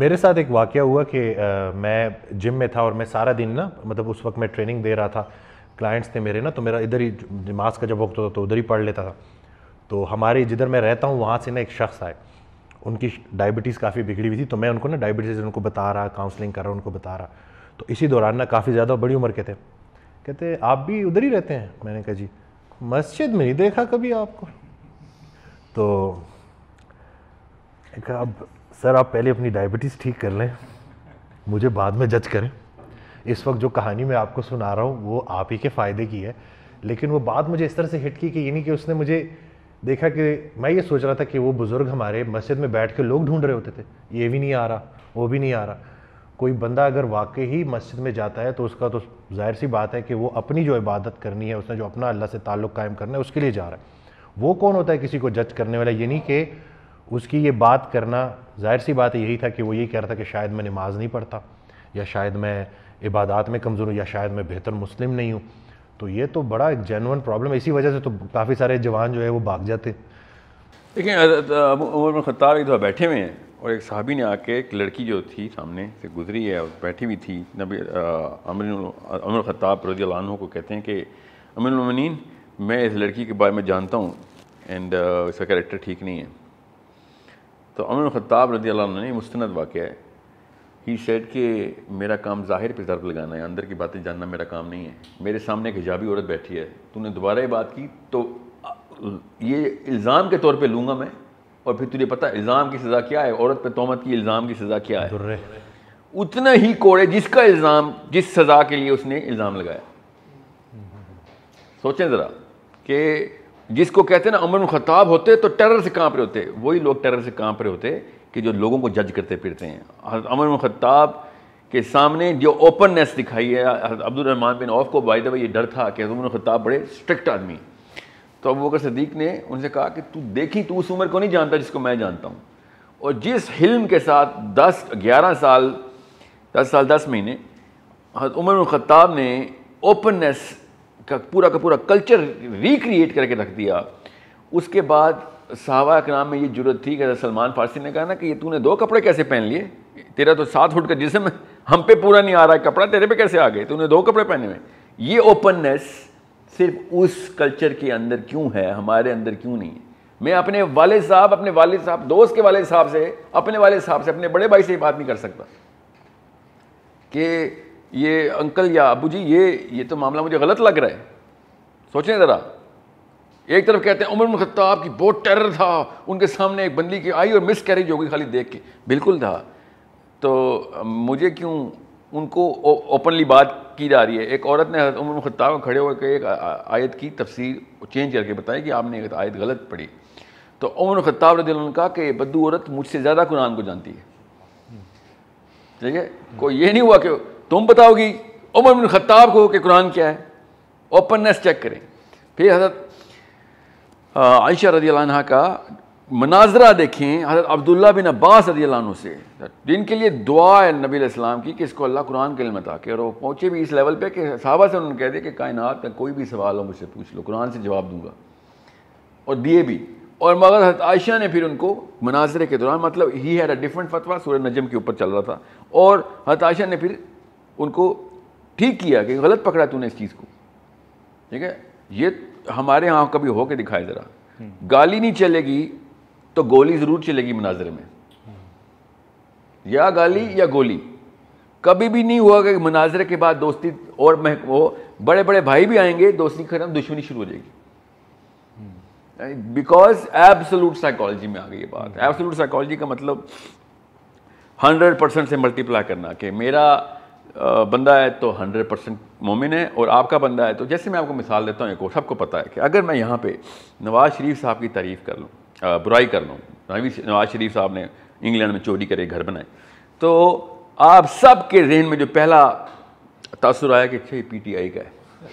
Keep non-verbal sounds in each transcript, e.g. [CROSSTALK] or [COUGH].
मेरे साथ एक वाक़ हुआ कि मैं जिम में था और मैं सारा दिन ना मतलब उस वक्त मैं ट्रेनिंग दे रहा था क्लाइंट्स थे मेरे ना तो मेरा इधर ही नमाज का जब वक्त होता तो उधर ही पढ़ लेता था तो हमारे जिधर मैं रहता हूँ वहाँ से ना एक शख्स आए उनकी डायबिटीज़ काफ़ी बिगड़ी हुई थी तो मैं उनको ना डायबिटीज़ उनको बता रहा काउंसलिंग कर रहा उनको बता रहा तो इसी दौरान ना काफ़ी ज़्यादा बड़ी उम्र के थे कहते आप भी उधर ही रहते हैं मैंने कहा जी मस्जिद में नहीं देखा कभी आपको तो अब सर आप पहले अपनी डायबिटीज़ ठीक कर लें मुझे बाद में जज करें इस वक्त जो कहानी मैं आपको सुना रहा हूँ वो आप ही के फ़ायदे की है लेकिन वो बात मुझे इस तरह से हिट की कि यही कि उसने मुझे देखा कि मैं ये सोच रहा था कि वो बुज़ुर्ग हमारे मस्जिद में बैठ के लोग ढूंढ रहे होते थे ये भी नहीं आ रहा वो भी नहीं आ रहा कोई बंदा अगर वाकई ही मस्जिद में जाता है तो उसका तो जाहिर सी बात है कि वो अपनी जो इबादत करनी है उसने जो अपना अल्लाह से ताल्लुक़ कायम करना है उसके लिए जा रहा है वो कौन होता है किसी को जज करने वाला नहीं कि उसकी ये बात करना जाहिर सी बात यही था कि वो यही कह रहा था कि शायद मैं नमाज नहीं पढ़ता या शायद मैं इबादत में कमज़ोर हूँ या शायद मैं बेहतर मुस्लिम नहीं हूँ तो ये तो बड़ा एक जेनवन प्रॉब्लम इसी वजह से तो काफ़ी सारे जवान जो है वो भाग जाते लेकिन अब उमर खत्ताब एक दफ़ा बैठे हुए हैं और एक साहबी ने आके एक लड़की जो थी सामने से गुजरी है और बैठी हुई थी नबी अमर अमर खत्ताब रजी को कहते हैं कि अमिन मैं इस लड़की के बारे में जानता हूँ एंड इसका कैरेक्टर ठीक नहीं है तो अमन ख़ताब रदी अल्लाह ने मुस्ंद वाक़ है ही सेट कि मेरा काम ज़ाहिर पर ज़र्ब लगाना है अंदर की बातें जानना मेरा काम नहीं है मेरे सामने एक हिजाबी औरत बैठी है तूने दोबारा ये बात की तो ये इल्ज़ाम के तौर पे लूँगा मैं और फिर तुझे पता इल्ज़ाम की सज़ा क्या है औरत पे तोहमत की इल्ज़ाम की सज़ा क्या है उतना ही कोड़े जिसका इल्ज़ाम जिस सज़ा के लिए उसने इल्ज़ाम लगाया सोचें ज़रा कि जिसको कहते हैं ना अमर खताब होते तो टेरर से कांप रहे होते वही लोग टेरर से कांप रहे होते कि जो लोगों को जज करते फिरते हैं अमर खताब के सामने जो ओपननेस दिखाई है अब्दुलरहमान बिन औफ को वायदा ये डर था कि अमर खताब बड़े स्ट्रिक्ट आदमी तो अब वकर सदीक ने उनसे कहा कि तू देखी तू उस उम्र को नहीं जानता जिसको मैं जानता हूँ और जिस हिल्म के साथ दस ग्यारह साल दस साल दस महीने उमर खत्ताब ने ओपननेस का पूरा का पूरा कल्चर रिक्रिएट करके रख दिया उसके बाद साहबा के नाम में ये जरूरत थी कि सलमान फारसी ने कहा ना कि ये तूने दो कपड़े कैसे पहन लिए तेरा तो सात फुट का जिसम हम पे पूरा नहीं आ रहा है कपड़ा तेरे पे कैसे आ गए तूने दो कपड़े पहने हुए ये ओपननेस सिर्फ उस कल्चर के अंदर क्यों है हमारे अंदर क्यों नहीं है मैं अपने वाले साहब अपने वाले साहब दोस्त के वाले साहब से अपने वाले साहब से अपने बड़े भाई से बात नहीं कर सकता कि ये अंकल या अबू जी ये ये तो मामला मुझे गलत लग रहा है सोचें ज़रा एक तरफ कहते हैं उमर खत्ताब की बहुत टेरर था उनके सामने एक बंदी की आई और मिस कैरेज हो गई खाली देख के बिल्कुल था तो मुझे क्यों उनको ओपनली बात की जा रही है एक औरत ने उमर खत्ताब को खड़े होकर एक आयत की तफसीर चेंज करके बताई कि आपने एक आयत गलत पढ़ी तो उमर खत्ताब ने दिल कहा कि बद्दू औरत मुझसे ज़्यादा कुरान को जानती है ठीक है कोई ये नहीं हुआ कि तुम बताओगी उमर बिन खत्ताब को कि कुरान क्या है ओपननेस चेक करें फिर हजरत आयशा रजी अला का मनाजरा देखें हजरत अब्दुल्ला बिन अब्बास रजी अला से जिनके लिए दुआ है नबी की कि इसको अल्लाह कुरान के इलम ताकि और वो पहुँचे भी इस लेवल पर कि सहाबा से उन्होंने कह दिया कि कायनात का कोई भी सवाल हो मुझसे पूछ लो कुरान से जवाब दूंगा और दिए भी और मगर हजरत आयशा ने फिर उनको मनाजरे के दौरान मतलब ही हैड अ डिफरेंट फतवा सूर्य नजम के ऊपर चल रहा था और हजरत आयशा ने फिर उनको ठीक किया कि गलत पकड़ा तूने इस चीज़ को ठीक है ये हमारे यहाँ कभी हो के दिखाए ज़रा हम्म। गाली नहीं चलेगी तो गोली ज़रूर चलेगी मुनाजरे में हम्म। या गाली या गोली कभी भी नहीं हुआ कि मुनाजरे के बाद दोस्ती और महक वो बड़े बड़े भाई भी आएंगे दोस्ती खत्म दुश्मनी शुरू हो जाएगी बिकॉज एब्सोलूट साइकोलॉजी में आ गई ये बात एब्सोलूट हम्म। साइकोलॉजी का मतलब हंड्रेड परसेंट से मल्टीप्लाई करना कि मेरा बंदा है तो हंड्रेड परसेंट मोमिन है और आपका बंदा है तो जैसे मैं आपको मिसाल देता हूँ एक और सबको पता है कि अगर मैं यहाँ पे नवाज़ शरीफ साहब की तारीफ़ कर लूँ बुराई कर लूँ नवाज़ शरीफ साहब ने इंग्लैंड में चोरी करे घर बनाए तो आप सब के जहन में जो पहला तासर आया कि अच्छा ये पी टी आई का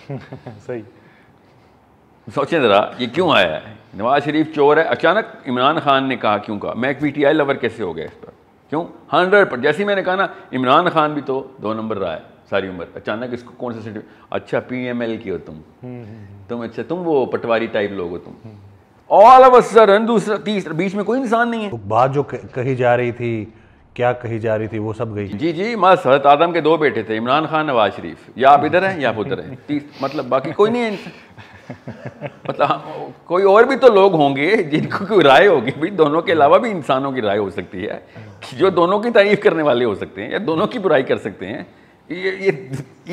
है [LAUGHS] सही सोचें ज़रा ये क्यों आया है नवाज़ शरीफ चोर है अचानक इमरान खान ने कहा क्यों कहा मैं एक पी टी आई लवर कैसे हो गया इस पर क्यों हंड्रेड पर जैसे मैंने कहा ना इमरान खान भी तो दो नंबर रहा है सारी उम्र अचानक इसको कौन सा सिटी अच्छा पी एम एल की हो तुम हम्म, हम्म, हम्म। तुम अच्छा तुम वो पटवारी टाइप लोग हो तुम ऑल ऑफ सर दूसरा तीसरा बीच में कोई इंसान नहीं है तो बात जो कही जा रही थी क्या कही जा रही थी वो सब गई जी जी मैं सरत आदम के दो बेटे थे इमरान खान नवाज शरीफ या आप इधर हैं या आप उधर हैं मतलब बाकी कोई नहीं है [LAUGHS] मतलब कोई और भी तो लोग होंगे जिनको कोई राय होगी भाई दोनों के अलावा भी इंसानों की राय हो सकती है कि जो दोनों की तारीफ करने वाले हो सकते हैं या दोनों की बुराई कर सकते हैं ये ये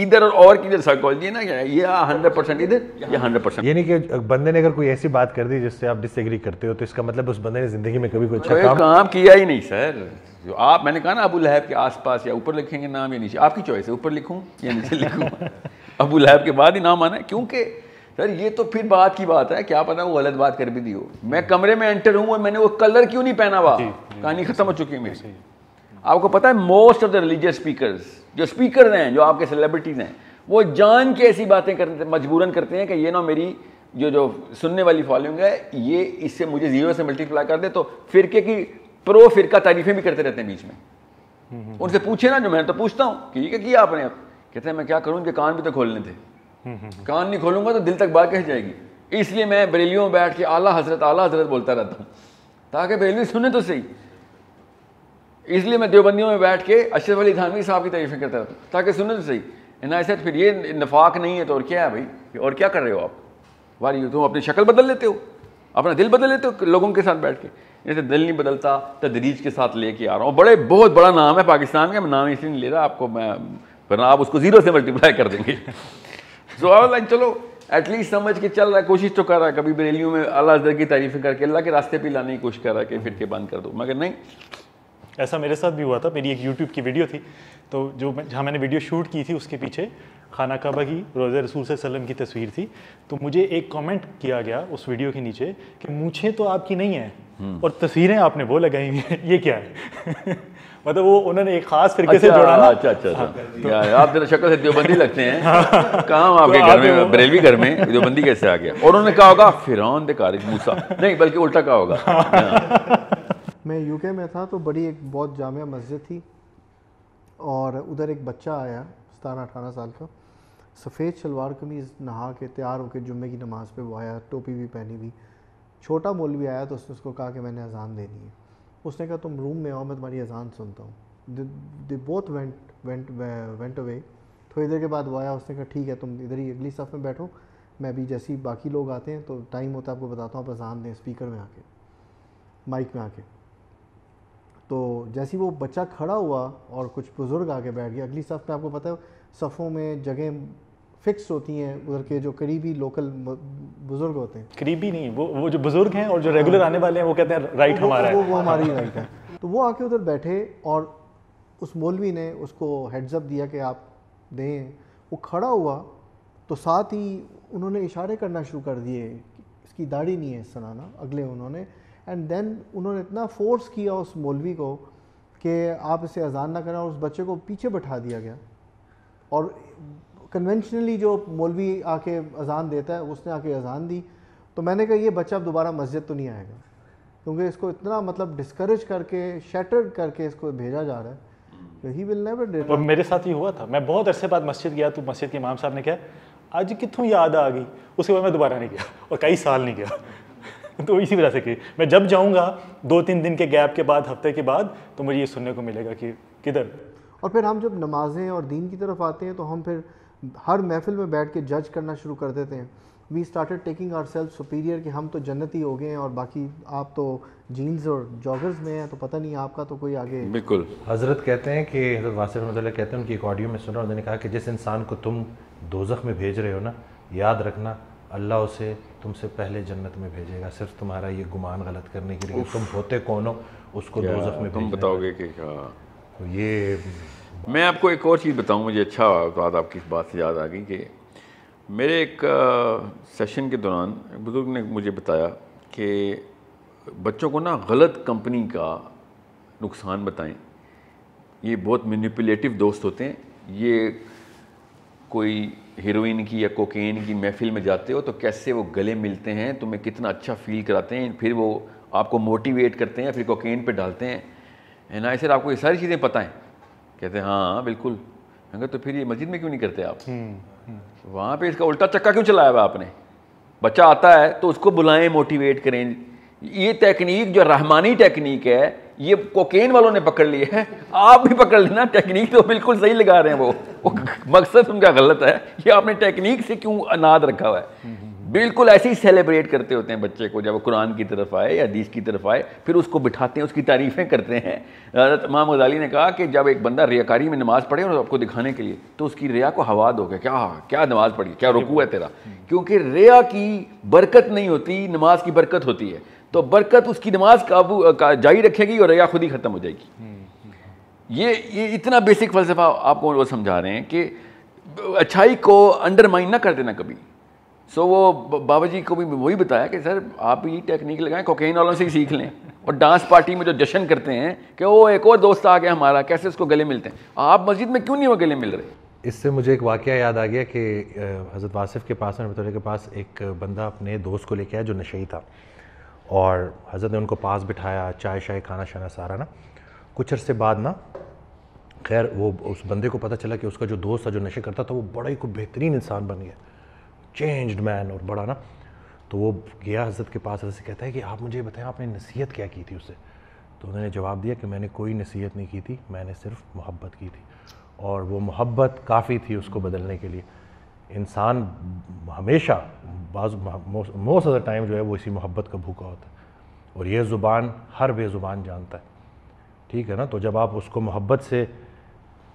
इधर और और किधर साइकोलॉजी ना क्या ये हंड्रेड परसेंट इधर ये हंड्रेड परसेंट यानी कि बंदे ने अगर कोई ऐसी बात कर दी जिससे आप डिसएग्री करते हो तो इसका मतलब उस बंदे ने जिंदगी में कभी कोई अच्छा काम काम किया ही नहीं सर जो आप मैंने कहा ना अबू लहब के आसपास या ऊपर लिखेंगे नाम या नीचे आपकी चॉइस है ऊपर लिखूँ या नीचे लिखूँ [LAUGHS] अबू लहब के बाद ही नाम आना है क्योंकि सर ये तो फिर बात की बात है क्या पता वो गलत बात कर भी दी हो मैं कमरे में एंटर हूँ और मैंने वो कलर क्यों नहीं पहना हुआ कहानी खत्म हो चुकी है मेरी आपको पता है most of the religious speaker जो स्पीकर हैं जो आपके सेलिब्रिटीज हैं वो जान के ऐसी बातें करते मजबूरन करते हैं कि ये ना मेरी जो जो सुनने वाली फॉलोइंग है ये इससे मुझे जीरो से मल्टीप्लाई कर दे तो फिरके की प्रो फिरका तारीफें भी करते रहते हैं बीच में हम्म, हम्म, उनसे हम्म। पूछे ना जो मैं तो पूछता हूँ कि ये क्या किया आपने कहते हैं मैं क्या करूँ उनके कान भी तो खोलने थे कान नहीं खोलूंगा तो दिल तक बात कह जाएगी इसलिए मैं बरेलियों में बैठ के आला हजरत आला हजरत बोलता रहता हूँ ताकि बरेली सुने तो सही इसलिए मैं देवबंदियों में बैठ के अशरफ अली थानवी साहब की तारीफें करता रहता हूँ ताकि सुने तो सही नायसत फिर ये नफाक नहीं है तो और क्या है भाई और क्या कर रहे हो आप वारी तुम अपनी शक्ल बदल लेते हो अपना दिल बदल लेते हो लोगों के साथ बैठ के जैसे दिल नहीं बदलता तदरीज के साथ लेके आ रहा हूँ बड़े बहुत बड़ा नाम है पाकिस्तान का मैं नाम इसलिए नहीं ले रहा आपको मैं वरना आप उसको ज़ीरो से मल्टीप्लाई कर देंगे सो so, लाइक चलो एटलीस्ट समझ के चल रहा है कोशिश तो कर रहा है कभी बरेलियों में अल्लाह हजरत की तारीफ करके अल्लाह के रास्ते पर लाने की कोशिश कर रहा है कि फिर के बंद कर दो मगर नहीं ऐसा मेरे साथ भी हुआ था मेरी एक यूट्यूब की वीडियो थी तो जो जहाँ मैंने वीडियो शूट की थी उसके पीछे खाना काबा की रोज़ रसूल सल्लम की तस्वीर थी तो मुझे एक कमेंट किया गया उस वीडियो के नीचे कि मुझे तो आपकी नहीं है हम्म। और तस्वीरें आपने वो लगाई हैं [LAUGHS] ये क्या है [LAUGHS] मतलब वो उन्होंने एक खास तरीके अच्छा, से जोड़ा ना अच्छा अच्छा हाँ, तो, आप जरा शक्ल से देवबंदी लगते हैं हाँ। कहा आपके तो घर में बरेलवी घर में देवबंदी कैसे आ गया और उन्होंने कहा होगा फिर दे मूसा नहीं बल्कि उल्टा कहा होगा हाँ। हाँ। मैं यूके में था तो बड़ी एक बहुत जामिया मस्जिद थी और उधर एक बच्चा आया सतारह अठारह साल का सफ़ेद शलवार कमीज़ नहा के तैयार होकर जुम्मे की नमाज़ पे वो आया टोपी भी पहनी हुई छोटा मोल भी आया तो उसने उसको कहा कि मैंने अजान देनी है उसने कहा तुम रूम में आओ मैं तुम्हारी अजान सुनता हूँ they both went went went away थोड़ी देर के बाद वो आया उसने कहा ठीक है तुम इधर ही अगली सफ़ में बैठो मैं भी जैसे ही बाकी लोग आते हैं तो टाइम होता है आपको बताता हूँ आप अजान दें स्पीकर में आके माइक में आके तो जैसे वो बच्चा खड़ा हुआ और कुछ बुज़ुर्ग आके बैठ गया अगली सफ़ में आपको पता है सफ़ों में जगह फिक्स होती हैं उधर के जो करीबी लोकल बुजुर्ग होते हैं करीबी नहीं वो वो जो बुजुर्ग हैं और जो रेगुलर आने वाले हैं वो कहते हैं राइट वो, हमारा वो, है वो हमारी राइट है तो वो आके उधर बैठे और उस मौलवी ने उसको हेड्सअप दिया कि आप दें वो खड़ा हुआ तो साथ ही उन्होंने इशारे करना शुरू कर दिए इसकी दाढ़ी नहीं है सनाना अगले उन्होंने एंड देन उन्होंने इतना फोर्स किया उस मौलवी को कि आप इसे अजान ना करें और उस बच्चे को पीछे बैठा दिया गया और कन्वेंशनली जो मौलवी आके अजान देता है उसने आके अजान दी तो मैंने कहा ये बच्चा अब दोबारा मस्जिद तो नहीं आएगा क्योंकि इसको इतना मतलब डिस्करेज करके शटर करके इसको भेजा जा रहा है ही विल नेवर और मेरे साथ ही हुआ था मैं बहुत अरसे बाद मस्जिद गया तो मस्जिद के इमाम साहब ने कहा आज कितों याद आ गई उसके बाद मैं दोबारा नहीं गया और कई साल नहीं गया [LAUGHS] तो इसी वजह से कि मैं जब जाऊंगा दो तीन दिन के गैप के बाद हफ्ते के बाद तो मुझे ये सुनने को मिलेगा कि किधर और फिर हम जब नमाजें और दीन की तरफ आते हैं तो हम फिर हर महफिल में बैठ के जज करना शुरू कर देते हैं we started taking our self superior कि हम तो जन्नत ही हो गए हैं और बाकी आप तो जीन्स और जॉगर्स में हैं तो पता नहीं आपका तो कोई आगे बिल्कुल हज़रत कहते हैं कि हज़रत वासिफ रहमत कहते हैं उनकी एक ऑडियो में सुना उन्होंने कहा कि जिस इंसान को तुम दोजख में भेज रहे हो ना याद रखना अल्लाह उसे तुमसे पहले जन्नत में भेजेगा सिर्फ तुम्हारा ये गुमान गलत करने के लिए तुम होते कौन हो उसको दोजख में तुम बताओगे कि तो ये मैं आपको एक और चीज़ बताऊं मुझे अच्छा बात आपकी इस बात से याद आ गई कि मेरे एक सेशन के दौरान बुज़ुर्ग ने मुझे बताया कि बच्चों को ना गलत कंपनी का नुकसान बताएं ये बहुत मैनिपुलेटिव दोस्त होते हैं ये कोई हीरोइन की या कोकेन की महफिल में जाते हो तो कैसे वो गले मिलते हैं तुम्हें कितना अच्छा फील कराते हैं फिर वो आपको मोटिवेट करते हैं फिर कोकेन पे डालते हैं ना सर आपको ये सारी चीज़ें पता हैं कहते हैं हाँ, हाँ बिल्कुल मैं तो फिर ये मस्जिद में क्यों नहीं करते आप हम्म, हम्म। वहाँ पे इसका उल्टा चक्का क्यों चलाया हुआ आपने बच्चा आता है तो उसको बुलाएं मोटिवेट करें ये टेक्निक जो रहमानी टेक्निक है ये कोकेन वालों ने पकड़ ली है आप भी पकड़ लेना टेक्निक तो बिल्कुल सही लगा रहे हैं वो, वो मकसद उनका गलत है ये आपने टेक्निक से क्यों अनाद रखा हुआ है हम्म, बिल्कुल ऐसे ही सेलिब्रेट करते होते हैं बच्चे को जब वो कुरान की तरफ आए या हदीस की तरफ आए फिर उसको बिठाते हैं उसकी तारीफ़ें करते हैं हजरत इमाम गजाली ने कहा कि जब एक बंदा रियाकारी में नमाज़ पढ़े और आपको दिखाने के लिए तो उसकी रिया को हवा दोगे गया क्या क्या नमाज़ पढ़ी क्या रुकू है तेरा क्योंकि रिया की बरकत नहीं होती नमाज की बरकत होती है तो बरकत उसकी नमाज काबू का जारी रखेगी और रिया खुद ही ख़त्म हो जाएगी ये ये इतना बेसिक फ़लसफ़ा आपको वो समझा रहे हैं कि अच्छाई को अंडरमाइन ना कर देना कभी सो वो बाबा जी को भी वही बताया कि सर आप ये टेक्निक लगाएं कोकेन वालों से ही सीख लें और डांस पार्टी में जो जश्न करते हैं कि वो एक और दोस्त आ गया हमारा कैसे उसको गले मिलते हैं आप मस्जिद में क्यों नहीं वो गले मिल रहे इससे मुझे एक वाक़ याद आ गया कि हज़रत वासिफ़ के पास बतौरे के पास एक बंदा अपने दोस्त को लेके आया जो नशे था और हज़रत ने उनको पास बिठाया चाय शाय खाना शाना सारा ना कुछ अरसे बाद ना खैर वो उस बंदे को पता चला कि उसका जो दोस्त था जो नशे करता था वो बड़ा ही को बेहतरीन इंसान बन गया चेंज्ड मैन और बड़ा ना तो वो गया हजरत के पास हजरत से कहता है कि आप मुझे बताएं आपने नसीहत क्या की थी उससे तो उन्होंने जवाब दिया कि मैंने कोई नसीहत नहीं की थी मैंने सिर्फ मोहब्बत की थी और वो मोहब्बत काफ़ी थी उसको बदलने के लिए इंसान हमेशा बाज मोस्ट ऑफ द टाइम जो है वो इसी मोहब्बत का भूखा होता है और ये ज़ुबान हर बेज़ुबान जानता है ठीक है ना तो जब आप उसको मोहब्बत से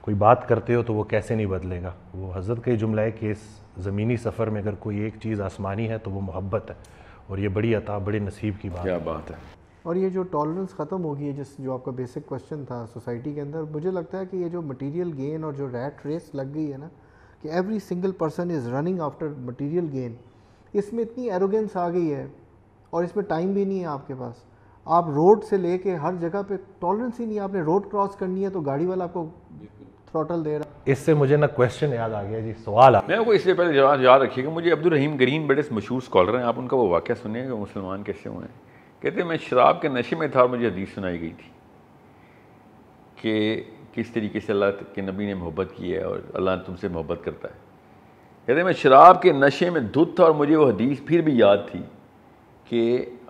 कोई बात करते हो तो वो कैसे नहीं बदलेगा वो हज़रत का ही जुमला है कि इस ज़मीनी सफ़र में अगर कोई एक चीज़ आसमानी है तो वो मोहब्बत है और ये बड़ी अता बड़े नसीब की बात क्या बात है और ये जो टॉलरेंस ख़त्म होगी है जिस जो आपका बेसिक क्वेश्चन था सोसाइटी के अंदर मुझे लगता है कि ये जो मटेरियल गेन और जो रैट रेस लग गई है ना कि every single person is running after material gain इसमें इतनी एरोगेंस आ गई है और इसमें टाइम भी नहीं है आपके पास आप रोड से लेके हर जगह पे टॉलरेंस ही नहीं आपने रोड क्रॉस करनी है तो गाड़ी वाला आपको टोटल दे रहा इससे मुझे ना क्वेश्चन याद आ गया जी सवाल आ मैं को इससे पहले जवाब याद रखिएगा मुझे अब्दुल रहीम ग्रीन बड़े मशहूर स्कॉलर हैं आप उनका वो वाक्य सुने कि मुसलमान कैसे हुए कहते मैं शराब के नशे में था और मुझे हदीस सुनाई गई थी कि किस तरीके से अल्लाह के नबी ने मोहब्बत की है और अल्लाह तुमसे मोहब्बत करता है कहते मैं शराब के नशे में धुत था और मुझे वो हदीस फिर भी याद थी कि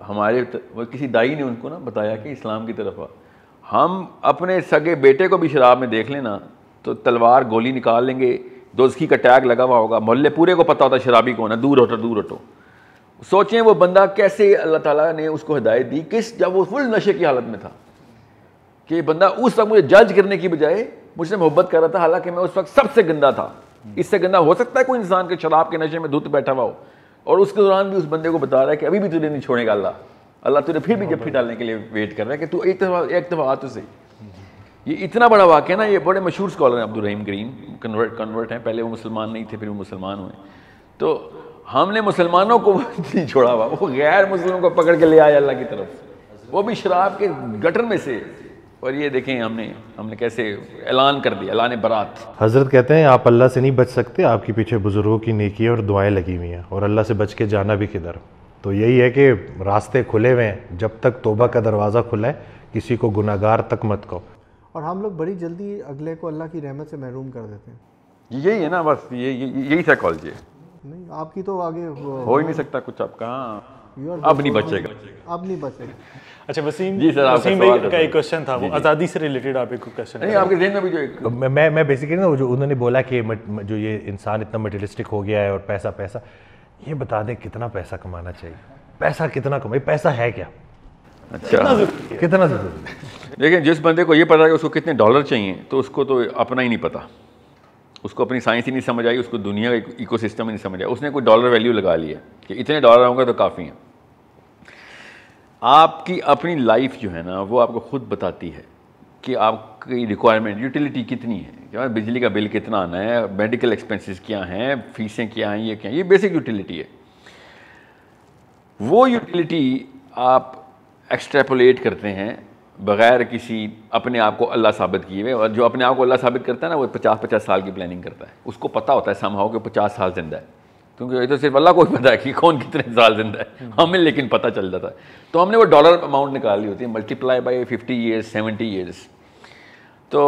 हमारे वो किसी दाई ने उनको ना बताया कि इस्लाम की तरफ आ हम अपने सगे बेटे को भी शराब में देख लेना तो तलवार गोली निकाल लेंगे दोस्खी का टैग लगा हुआ होगा मोहल्ले पूरे को पता होता शराबी कौन है दूर हटो दूर हटो सोचें वो बंदा कैसे अल्लाह ताला ने उसको हिदायत दी किस जब वो फुल नशे की हालत में था कि बंदा उस वक्त मुझे जज करने की बजाय मुझसे मोहब्बत कर रहा था हालांकि मैं उस वक्त सबसे गंदा था इससे गंदा हो सकता है कोई इंसान के शराब के नशे में धुत बैठा हुआ हो और उसके दौरान भी उस बंदे को बता रहा है कि अभी भी तुझे नहीं छोड़ेगा अल्लाह अल्लाह तुझे फिर भी हाँ जब फिर डालने के लिए वेट कर रहा है कि तू एक दफ़ा एक दफ़ा आ तुझे सही ये इतना बड़ा वाक्य है ना ये बड़े मशहूर स्कॉलर हैं Abdul Rahim Green convert convert हैं पहले वो मुसलमान नहीं थे फिर वो मुसलमान हुए तो हमने मुसलमानों को [LAUGHS] नहीं छोड़ा हुआ वो गैर मुसलमानों को पकड़ के ले आया अल्लाह की तरफ वो भी शराब के गटर में से और ये देखें हमने हमने कैसे ऐलान कर दिया ऐलान बरात हज़रत कहते हैं आप अल्लाह से नहीं बच सकते आपके पीछे बुज़ुर्गों की नेकी और दुआएं लगी हुई हैं और अल्लाह से बच के जाना भी किधर तो यही है कि रास्ते खुले हुए हैं जब तक तोबा का दरवाज़ा खुला है किसी को गुनागार तक मत कहो और हम लोग बड़ी जल्दी अगले को अल्लाह की रहमत से महरूम कर देते हैं यही है ना बस ये यही साइकोलॉजी है नहीं आपकी तो आगे हो ही नहीं सकता कुछ आपका हाँ। अब नहीं बचेगा अब नहीं बचेगा अच्छा वसीम जी सर वसीम भाई का एक क्वेश्चन था वो आज़ादी से रिलेटेड आप एक क्वेश्चन नहीं आपके दिन में भी जो एक मैं मैं बेसिकली ना जो उन्होंने बोला कि जो ये इंसान इतना मटेरियलिस्टिक हो गया है और पैसा पैसा ये बता दें कितना पैसा कमाना चाहिए पैसा कितना कमाए पैसा है क्या अच्छा कितना जरूरी लेकिन जिस बंदे को ये पता है कि उसको कितने डॉलर चाहिए तो उसको तो अपना ही नहीं पता उसको अपनी साइंस ही नहीं समझ आई उसको दुनिया का इको सिस्टम ही नहीं समझ आया उसने कोई डॉलर वैल्यू लगा लिया कि इतने डॉलर होंगे तो काफ़ी हैं आपकी अपनी लाइफ जो है ना वो आपको खुद बताती है कि आपकी रिक्वायरमेंट यूटिलिटी कितनी है क्या बिजली का बिल कितना आना है मेडिकल एक्सपेंसेस क्या हैं फीसें क्या हैं ये क्या ये बेसिक यूटिलिटी है वो यूटिलिटी आप एक्सट्रापोलेट करते हैं बग़ैर किसी अपने आप को अल्लाह साबित किए हुए और जो अपने आप को अल्लाह साबित करता है ना वो पचास पचास साल की प्लानिंग करता है उसको पता होता है समहाओ कि पचास साल जिंदा है क्योंकि ये तो सिर्फ अल्लाह को ही पता है कि कौन कितने साल जिंदा है हम्म। हमें लेकिन पता चल जाता है तो हमने वो डॉलर अमाउंट निकाल ली होती है multiply by fifty years seventy years तो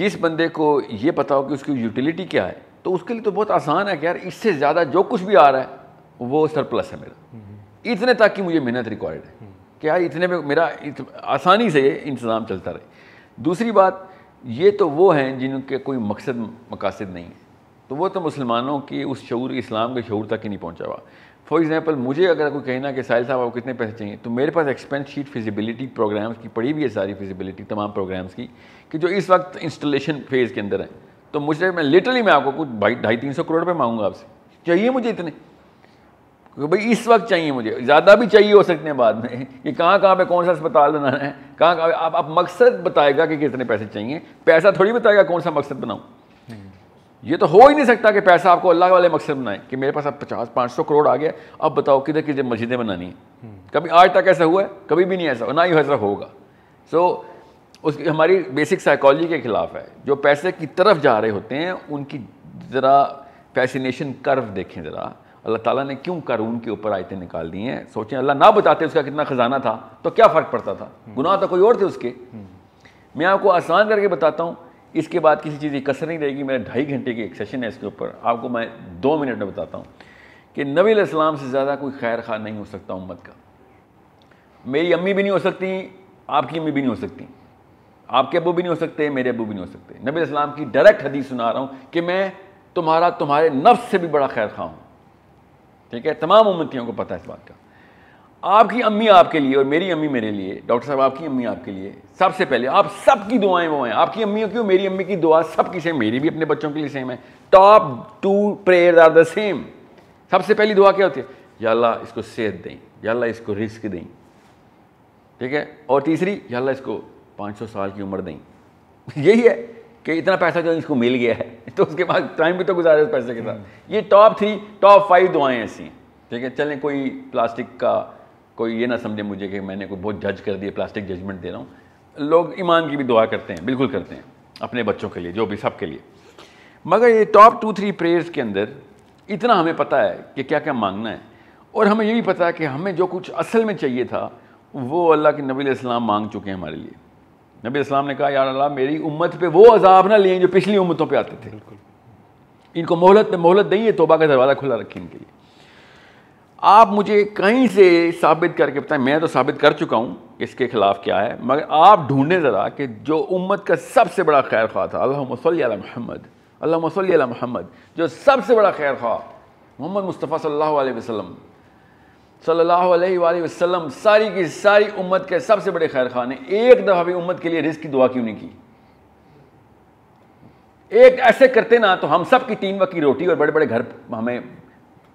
जिस बंदे को ये पता हो कि उसकी यूटिलिटी क्या है तो उसके लिए तो बहुत आसान है कि यार इससे ज़्यादा जो कुछ भी आ रहा है वो सरप्लस है मेरा हम्म। इतने तक कि मुझे मेहनत रिक्वायर्ड है हम्म। क्या इतने में मेरा इत, आसानी से इंतज़ाम चलता रहे दूसरी बात ये तो वो हैं जिनके कोई मकसद मकासद नहीं है तो वो तो मुसलमानों की उस शूर इस्लाम के शूर तक ही नहीं पहुँचा हुआ फॉर एग्ज़ाम्पल मुझे अगर कोई कहना कि साहिल साहब आपको कितने पैसे चाहिए तो मेरे पास एक्सपेंस शीट फिजिबिलिटी प्रोग्राम्स की पड़ी भी है सारी फिजिबिलिटी तमाम प्रोग्राम्स की कि जो इस वक्त इंस्टॉलेशन फेज़ के अंदर हैं तो मुझे मैं लिटरली मैं आपको कुछ ढाई तीन सौ करोड़ रुपये मांगूंगा आपसे चाहिए मुझे इतने क्योंकि भाई इस वक्त चाहिए मुझे ज़्यादा भी चाहिए हो सकते हैं बाद में कि कहाँ कहाँ पे कौन सा अस्पताल बनाना है कहाँ कहाँ आप, आप मकसद बताएगा कि कितने पैसे चाहिए पैसा थोड़ी बताएगा कौन सा मकसद बनाऊँ हम्म। ये तो हो ही नहीं सकता कि पैसा आपको अल्लाह वाले मकसद बनाए कि मेरे पास अब पचास पाँच सौ करोड़ आ गया अब बताओ किधर किधर मस्जिदें बनानी है हम्म। कभी आज तक ऐसा हुआ है कभी भी नहीं ऐसा ना ही ऐसा होगा सो उसकी हमारी बेसिक साइकोलॉजी के खिलाफ है जो पैसे की तरफ जा रहे होते हैं उनकी ज़रा फैसिनेशन कर्व देखें ज़रा अल्लाह ताला ने क्यों कारून के ऊपर आयतें निकाल दी हैं सोचें अल्लाह ना बताते उसका कितना ख़जाना था तो क्या फ़र्क पड़ता था हम्म। गुनाह तो कोई और थे उसके हम्म। मैं आपको आसान करके बताता हूँ इसके बाद किसी चीज़ की कसर नहीं रहेगी मेरा ढाई घंटे की एक सेशन है इसके ऊपर आपको मैं दो मिनट में बताता हूँ कि नबी इस्लाम से ज़्यादा कोई खैर खा नहीं हो सकता उम्मत का मेरी अम्मी भी नहीं हो सकती आपकी अम्मी भी नहीं हो सकती आपके अबू भी नहीं हो सकते मेरे अबू भी नहीं हो सकते नबी इस्लाम की डायरेक्ट हदीस सुना रहा हूँ कि मैं तुम्हारा तुम्हारे नफ्स से भी बड़ा खैर खा हूँ ठीक है तमाम उम्मतियों को पता है इस बात का आपकी अम्मी आपके लिए और मेरी अम्मी मेरे लिए डॉक्टर साहब आपकी अम्मी आपके लिए सबसे पहले आप सबकी दुआएं वो हैं आपकी अम्मी क्यों मेरी अम्मी की दुआ सबकी सेम मेरी भी अपने बच्चों के लिए सेम है top two prayer are the same सबसे पहली दुआ क्या होती है याल्ला इसको सेहत दें या इसको रिस्क दें ठीक है और तीसरी याल्ला इसको 500 साल की उम्र दें यही है कि इतना पैसा जो इसको मिल गया है [LAUGHS] तो उसके बाद टाइम भी तो गुजारे है उस पैसे के साथ ये टॉप थ्री टॉप फाइव दुआएं ऐसी हैं ठीक है चलें कोई प्लास्टिक का कोई ये ना समझे मुझे कि मैंने कोई बहुत जज कर दिया प्लास्टिक जजमेंट दे रहा हूँ लोग ईमान की भी दुआ करते हैं बिल्कुल करते हैं अपने बच्चों के लिए जो भी सब के लिए मगर ये टॉप टू थ्री प्रेयर्स के अंदर इतना हमें पता है कि क्या क्या मांगना है और हमें ये भी पता है कि हमें जो कुछ असल में चाहिए था वो अल्लाह के नबी इस्लाम मांग चुके हैं हमारे लिए नबी इस्लाम ने कहा यार अल्लाह मेरी उम्मत पे वो अजाब ना लिए जो पिछली उम्मतों पे आते थे बिल्कुल इनको मोहलत पे मोहलत नहीं है तोबा का दरवाज़ा खुला रखी इनके लिए आप मुझे कहीं से साबित करके बताएं मैं तो साबित कर चुका हूँ इसके ख़िलाफ़ क्या है मगर आप ढूंढें ज़रा कि जो उम्मत का सबसे बड़ा खैर ख्वा था अल्लाह महमद अल्लाह महमद जो सबसे बड़ा खैर ख्वा मोहम्मद मुस्तफ़ा सल्ला वसलम सल्लल्लाहु अलैहि वसल्लम सारी की सारी उम्मत के सबसे बड़े खैर खान ने एक दफ़ा भी उम्मत के लिए रिस्क की दुआ क्यों नहीं की एक ऐसे करते ना तो हम सब की तीन वक्त की रोटी और बड़े बड़े घर हमें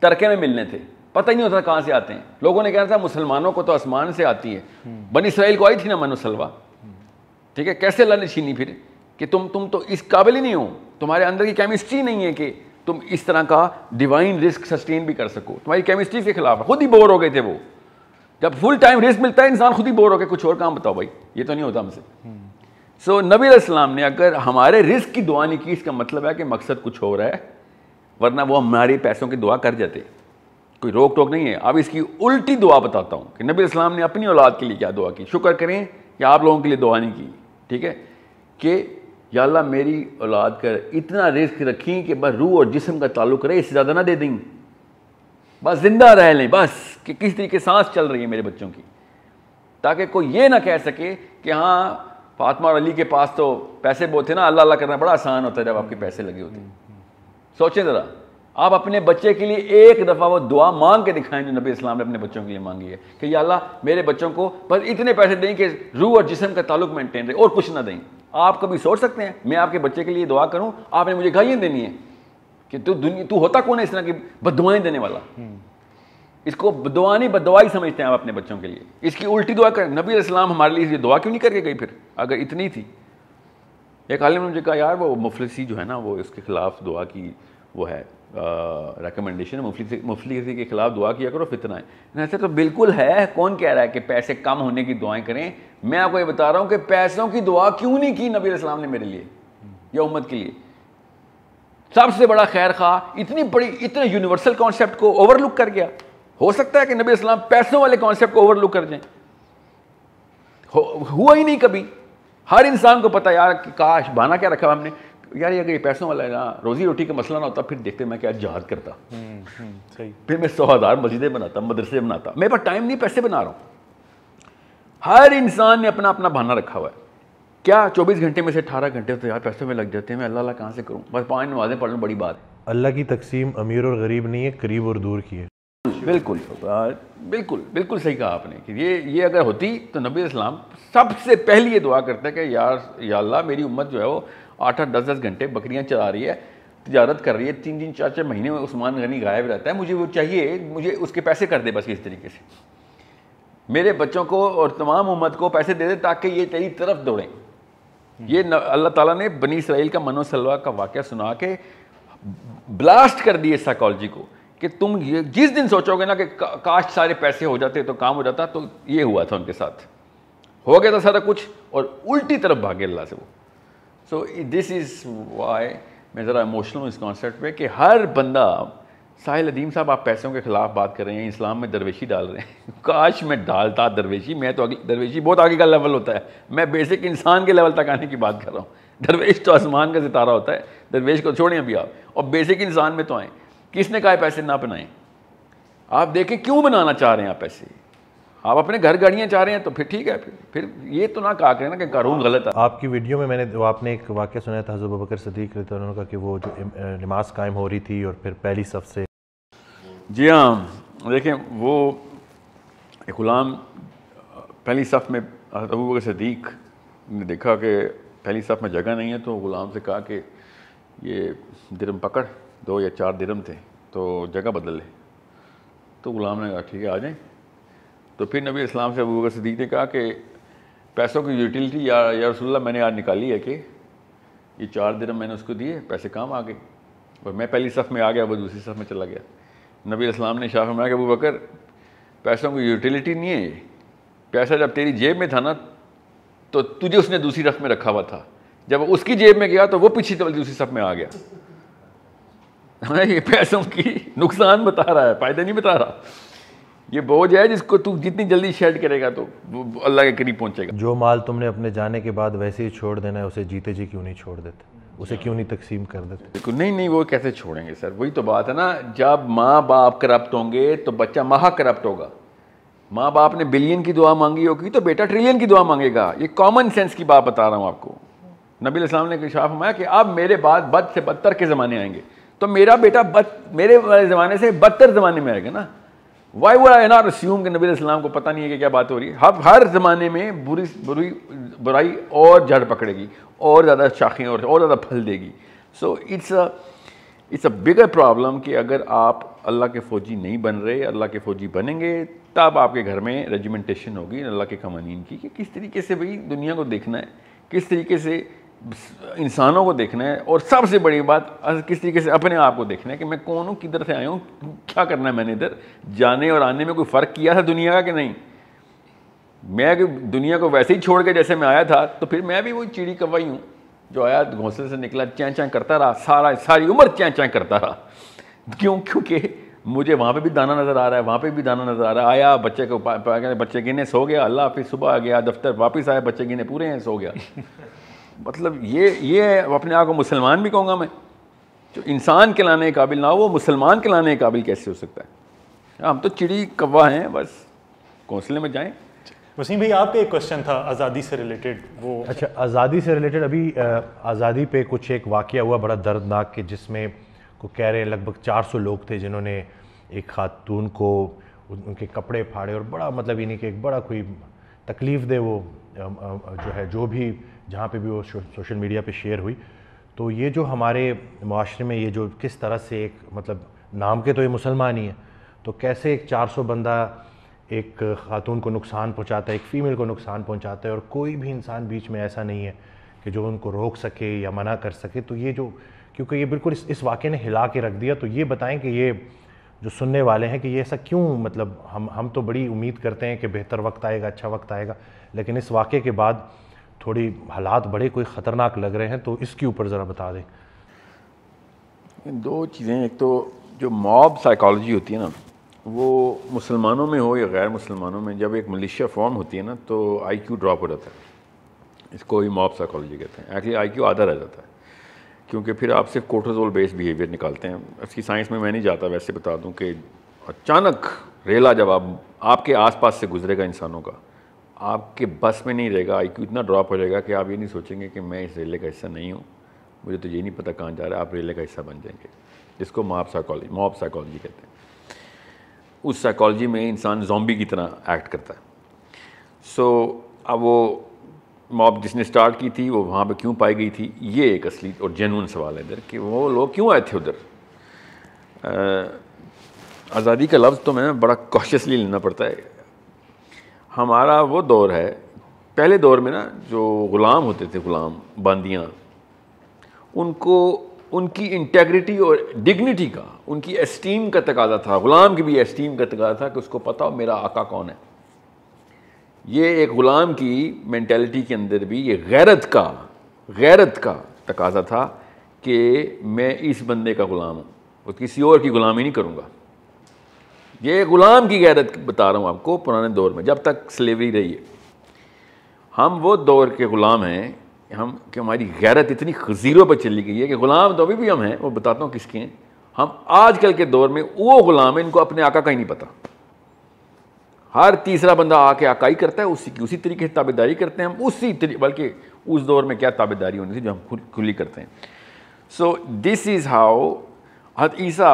तरके में मिलने थे पता ही नहीं होता कहां से आते हैं लोगों ने कहना था मुसलमानों को तो आसमान से आती है हम्म। बन इसराइल को आई थी ना मनोसलवा हम्म। ठीक है कैसे अल्लाह ने छीनी फिर कि तुम तुम तो इस काबिल ही नहीं हो तुम्हारे अंदर की केमिस्ट्री नहीं है कि तुम इस तरह का डिवाइन रिस्क सस्टेन भी कर सको तुम्हारी केमिस्ट्री के खिलाफ है खुद ही बोर हो गए थे वो जब फुल टाइम रिस्क मिलता है इंसान खुद ही बोर हो गया कुछ और काम बताओ भाई ये तो नहीं होता हमसे सो so, नबी इस्लाम ने अगर हमारे रिस्क की दुआ नहीं की इसका मतलब है कि मकसद कुछ हो रहा है वरना वो हमारे पैसों की दुआ कर जाते कोई रोक टोक नहीं है अब इसकी उल्टी दुआ बताता हूँ कि नबी इस्लाम ने अपनी औलाद के लिए क्या दुआ की शुक्र करें कि आप लोगों के लिए दुआ नहीं की ठीक है कि या मेरी औलाद कर इतना रिस्क रखी कि बस रूह और जिसम का ताल्लुक रहे इससे ज़्यादा ना दे दें बस ज़िंदा रह लें बस कि किस तरीके सांस चल रही है मेरे बच्चों की ताकि कोई ये ना कह सके कि हाँ फातमा और अली के पास तो पैसे बहुत थे ना अल्लाह अल्लाह करना बड़ा आसान होता है जब आपके पैसे लगे होते हैं सोचें ज़रा आप अपने बच्चे के लिए एक दफ़ा वो दुआ मांग के दिखाएं जो नबी इस्लाम ने अपने बच्चों के लिए मांगी है कि या अल्लाह मेरे बच्चों को बस इतने पैसे दें कि रूह और जिसम का ताल्लुक मेंटेन रहे और कुछ ना दें आप कभी सोच सकते हैं मैं आपके बच्चे के लिए दुआ करूं आपने मुझे गालियां देनी है कि तू दुनिया तू होता कौन है इस तरह की बदवाएं देने वाला हम्म। इसको बदवा नहीं बदवाई समझते हैं आप अपने बच्चों के लिए इसकी उल्टी दुआ करें नबी इस्लाम हमारे लिए ये दुआ क्यों नहीं करके गई फिर अगर इतनी थी एक आलिम ने मुझे कहा यार वो मुफलसी जो है ना वो इसके ख़िलाफ़ दुआ की वो है रिकमेंडेशन मुफली मुफली के ख़िलाफ़ दुआ किया करो फितना है ऐसे तो बिल्कुल है कौन कह रहा है कि पैसे कम होने की दुआएं करें मैं आपको ये बता रहा हूँ कि पैसों की दुआ क्यों नहीं की नबी इस्लाम ने मेरे लिए या उम्मत के लिए सबसे बड़ा खैर खा इतनी बड़ी इतने यूनिवर्सल कॉन्सेप्ट को ओवरलुक कर गया हो सकता है कि नबी इस्लाम पैसों वाले कॉन्सेप्ट को ओवरलुक कर दें हुआ ही नहीं कभी हर इंसान को पता यार कि काश बहाना क्या रखा हमने यार ये अगर ये पैसों वाला है ना रोजी रोटी का मसला ना होता फिर देखते मैं क्या जहाद करता हुँ, हम्म, हुँ, हम्म, सही। फिर मैं सौ हज़ार मस्जिदें बनाता मदरसे बनाता मेरे पास टाइम नहीं पैसे बना रहा हूँ हर इंसान ने अपना अपना बहाना रखा हुआ है क्या चौबीस घंटे में से अठारह घंटे तो यार पैसे में लग जाते हैं मैं अल्लाह अल्लाह कहाँ से करूँ बस पाँच नवाजें पढ़ लूँ बड़ी बात अल्लाह की तकसीम अमीर और गरीब नहीं है करीब और दूर की है बिल्कुल बिल्कुल बिल्कुल सही कहा आपने कि ये ये अगर होती तो नबी इस्लाम सबसे पहले ये दुआ करता है कि यार या अल्लाह मेरी उम्मत जो है वो आठ आठ दस दस घंटे बकरियाँ चला रही है तजारत कर रही है तीन तीन चार चार महीने में उस्मान गनी गायब रहता है मुझे वो चाहिए मुझे उसके पैसे कर दे बस इस तरीके से मेरे बच्चों को और तमाम उम्मत को पैसे दे दे ताकि ये तेरी तरफ दौड़ें ये अल्लाह ताला ने बनी इसराइल का मनोसलवा का वाक़ सुना के ब्लास्ट कर दिए साइकोलॉजी को कि तुम ये जिस दिन सोचोगे ना कि काश सारे पैसे हो जाते तो काम हो जाता तो ये हुआ था उनके साथ हो गया था सारा कुछ और उल्टी तरफ भागे अल्लाह से वो सो दिस इज़ वाई मैं ज़रा इमोशनल हूँ इस कॉन्सेप्ट पे कि हर बंदा साहिल अदीम साहब आप पैसों के ख़िलाफ़ बात कर रहे हैं इस्लाम में दरवेशी डाल रहे हैं [LAUGHS] काश मैं डालता दरवेशी मैं तो अगली दरवेशी बहुत आगे का लेवल होता है मैं बेसिक इंसान के लेवल तक आने की बात कर रहा हूँ [LAUGHS] दरवेश तो आसमान का सितारा होता है दरवेश को छोड़ें अभी आप और बेसिक इंसान में तो आएँ किसने कहा पैसे ना बनाएं आप देखें क्यों बनाना चाह रहे हैं आप पैसे आप अपने घर गाड़ियाँ चाह रहे हैं तो फिर ठीक है फिर फिर ये तो ना कहा करें ना कि कानून गलत है आपकी वीडियो में मैंने आपने एक वाक्य सुनाया था हजू बकर सदीक उन्होंने कहा कि वो जो नमाज कायम हो रही थी और फिर पहली सफ से जी हाँ देखें वो एक गुलाम पहली सफ़ में अबू बकर सदीक ने देखा कि पहली सफ़ में जगह नहीं है तो ग़ुलाम से कहा कि ये दरम पकड़ दो या चार दरम थे तो जगह बदल ले तो ग़ुलाम ने कहा ठीक है आ जाएं तो फिर नबी इस्लाम से अबू बकर सदीक ने कहा कि पैसों की यूटिलिटी या या रसुल्ला मैंने आज निकाली है कि ये चार दरम मैंने उसको दिए पैसे काम आ गए और मैं पहली सफ़ में आ गया वो दूसरी सफ़ में चला गया नबी इस्लाम ने शाह फरमाया कि अबू बकर पैसों की यूटिलिटी नहीं है पैसा जब तेरी जेब में था ना तो तुझे उसने दूसरी रफ में रखा हुआ था जब उसकी जेब में गया तो वो पीछे तो दूसरी सफ में आ गया ये पैसों की नुकसान बता रहा है फ़ायदा नहीं बता रहा ये बोझ है जिसको तू जितनी जल्दी शेड करेगा तो वो अल्लाह के करीब पहुंचेगा जो माल तुमने अपने जाने के बाद वैसे ही छोड़ देना है उसे जीते जी क्यों नहीं छोड़ देते उसे क्यों नहीं तकसीम कर देते देखो नहीं नहीं वो कैसे छोड़ेंगे सर वही तो बात है ना जब माँ बाप करप्ट होंगे तो बच्चा महा करप्ट होगा माँ बाप ने बिलियन की दुआ मांगी होगी तो बेटा ट्रिलियन की दुआ मांगेगा ये कॉमन सेंस की बात बता रहा हूँ आपको नबी इस्लाम ने कशाफ हमारा कि अब मेरे बाद बद से बदतर के ज़माने आएंगे तो मेरा बेटा बद मेरे ज़माने से बदतर ज़माने में आएगा ना why would I not assume कि नबी इस्लाम को पता नहीं है कि क्या बात हो रही है हम हर ज़माने में बुरी बुरी बुराई और जड़ पकड़ेगी और ज़्यादा शाखें और और ज़्यादा फल देगी so it's a it's a bigger problem कि अगर आप अल्लाह के फ़ौजी नहीं बन रहे अल्लाह के फ़ौजी बनेंगे तब आपके घर में रेजिमेंटेशन होगी अल्लाह के कवानीन की कि किस तरीके से भाई दुनिया को देखना है किस तरीके से इंसानों को देखना है और सबसे बड़ी बात किस तरीके से अपने आप को देखना है कि मैं कौन हूँ किधर से आया हूँ क्या करना है मैंने इधर जाने और आने में कोई फ़र्क किया था दुनिया का कि नहीं मैं दुनिया को वैसे ही छोड़ के जैसे मैं आया था तो फिर मैं भी वही चिड़ी कवाई हूँ जो आया घोंसले से निकला चैं चैं करता रहा सारा सारी उम्र चैं चैं करता रहा क्यों क्योंकि मुझे वहाँ पे भी दाना नज़र आ रहा है वहाँ पे भी दाना नज़र आ रहा है आया बच्चे को बच्चे गिने सो गया अल्लाह फिर सुबह आ गया दफ्तर वापस आया बच्चे गिने पूरे हैं सो गया मतलब ये ये अपने आप को मुसलमान भी कहूँगा मैं जो इंसान के लाने काबिल ना हो वो मुसलमान के लाने काबिल कैसे हो सकता है हम तो चिड़ी कौवा हैं बस घोंसले में जाएँ वसीम भाई आपका एक क्वेश्चन था आज़ादी से रिलेटेड वो अच्छा आज़ादी से रिलेटेड अभी आज़ादी पे कुछ एक वाक़ हुआ बड़ा दर्दनाक कि जिसमें को कह रहे हैं लगभग 400 लोग थे जिन्होंने एक खातून को उनके कपड़े फाड़े और बड़ा मतलब इन्हीं के एक बड़ा कोई तकलीफ दे वो जो है जो भी जहाँ पे भी वो सोशल मीडिया पे शेयर हुई तो ये जो हमारे माशरे में ये जो किस तरह से एक मतलब नाम के तो ये मुसलमान ही है तो कैसे एक 400 बंदा एक खातून को नुकसान पहुंचाता है एक फ़ीमेल को नुकसान पहुंचाता है और कोई भी इंसान बीच में ऐसा नहीं है कि जो उनको रोक सके या मना कर सके तो ये जो क्योंकि ये बिल्कुल इस इस वाक़े ने हिला के रख दिया तो ये बताएं कि ये जो सुनने वाले हैं कि ये ऐसा क्यों मतलब हम हम तो बड़ी उम्मीद करते हैं कि बेहतर वक्त आएगा अच्छा वक्त आएगा लेकिन इस वाक़े के बाद थोड़ी हालात बड़े कोई ख़तरनाक लग रहे हैं तो इसके ऊपर ज़रा बता दें दो चीज़ें एक तो जो मॉब साइकोलॉजी होती है ना वो मुसलमानों में हो या गैर मुसलमानों में जब एक मलिशिया फॉर्म होती है ना तो आईक्यू ड्रॉप हो जाता है इसको ही मॉब साइकोलॉजी कहते हैं एक्चुअली आईक्यू आधा रह जाता है क्योंकि फिर आप सिर्फ कोटोजोल बेस्ड बिहेवियर निकालते हैं इसकी साइंस में मैं नहीं जाता वैसे बता दूं कि अचानक रेला जब आप आपके आसपास से गुजरेगा इंसानों का आपके बस में नहीं रहेगा आई इतना ड्रॉप हो जाएगा कि आप ये नहीं सोचेंगे कि मैं इस रेलवे का हिस्सा नहीं हूँ मुझे तो ये नहीं पता कहाँ जा रहा है आप रेलवे का हिस्सा बन जाएंगे जिसको मॉब साइकोलॉजी मॉब साइकोलॉजी कहते हैं उस साइकोलॉजी में इंसान जॉम्बी की तरह एक्ट करता है सो so, अब वो मॉब जिसने स्टार्ट की थी वो वहाँ पे क्यों पाई गई थी ये एक असली और जेनवन सवाल है इधर कि वो लोग क्यों आए थे उधर आज़ादी का लफ्ज़ तो मैं बड़ा कॉशियसली लेना पड़ता है हमारा वो दौर है पहले दौर में ना जो ग़ुलाम होते थे ग़ुलाम बंदियाँ उनको उनकी इंटेग्रिटी और डिग्निटी का उनकी एस्टीम का तकाजा था ग़ुलाम की भी एस्टीम का तकाजा था कि उसको पता हो मेरा आका कौन है ये एक ग़ुलाम की मैंटेलिटी के अंदर भी ये गैरत का गैरत का तकाजा था कि मैं इस बंदे का ग़ुलाम हूँ और किसी और की ग़ुलामी नहीं करूँगा ये ग़ुलाम की गैरत बता रहा हूँ आपको पुराने दौर में जब तक स्लेवरी रही है हम वो दौर के ग़ुलाम हैं हम कि हमारी गैरत इतनी खजीरों पर चली गई है कि ग़ुलाम तो अभी भी हम हैं वो बताता हूँ किसके हैं हम आजकल के दौर में वो ग़ुलाम हैं इनको अपने आका का ही नहीं पता हर तीसरा बंदा आके ही करता है उसी की उसी तरीके से ताबेदारी करते हैं हम उसी तरीके बल्कि उस दौर में क्या ताबेदारी होनी थी जो हम खुली करते हैं सो दिस इज़ हाउ हत ईसा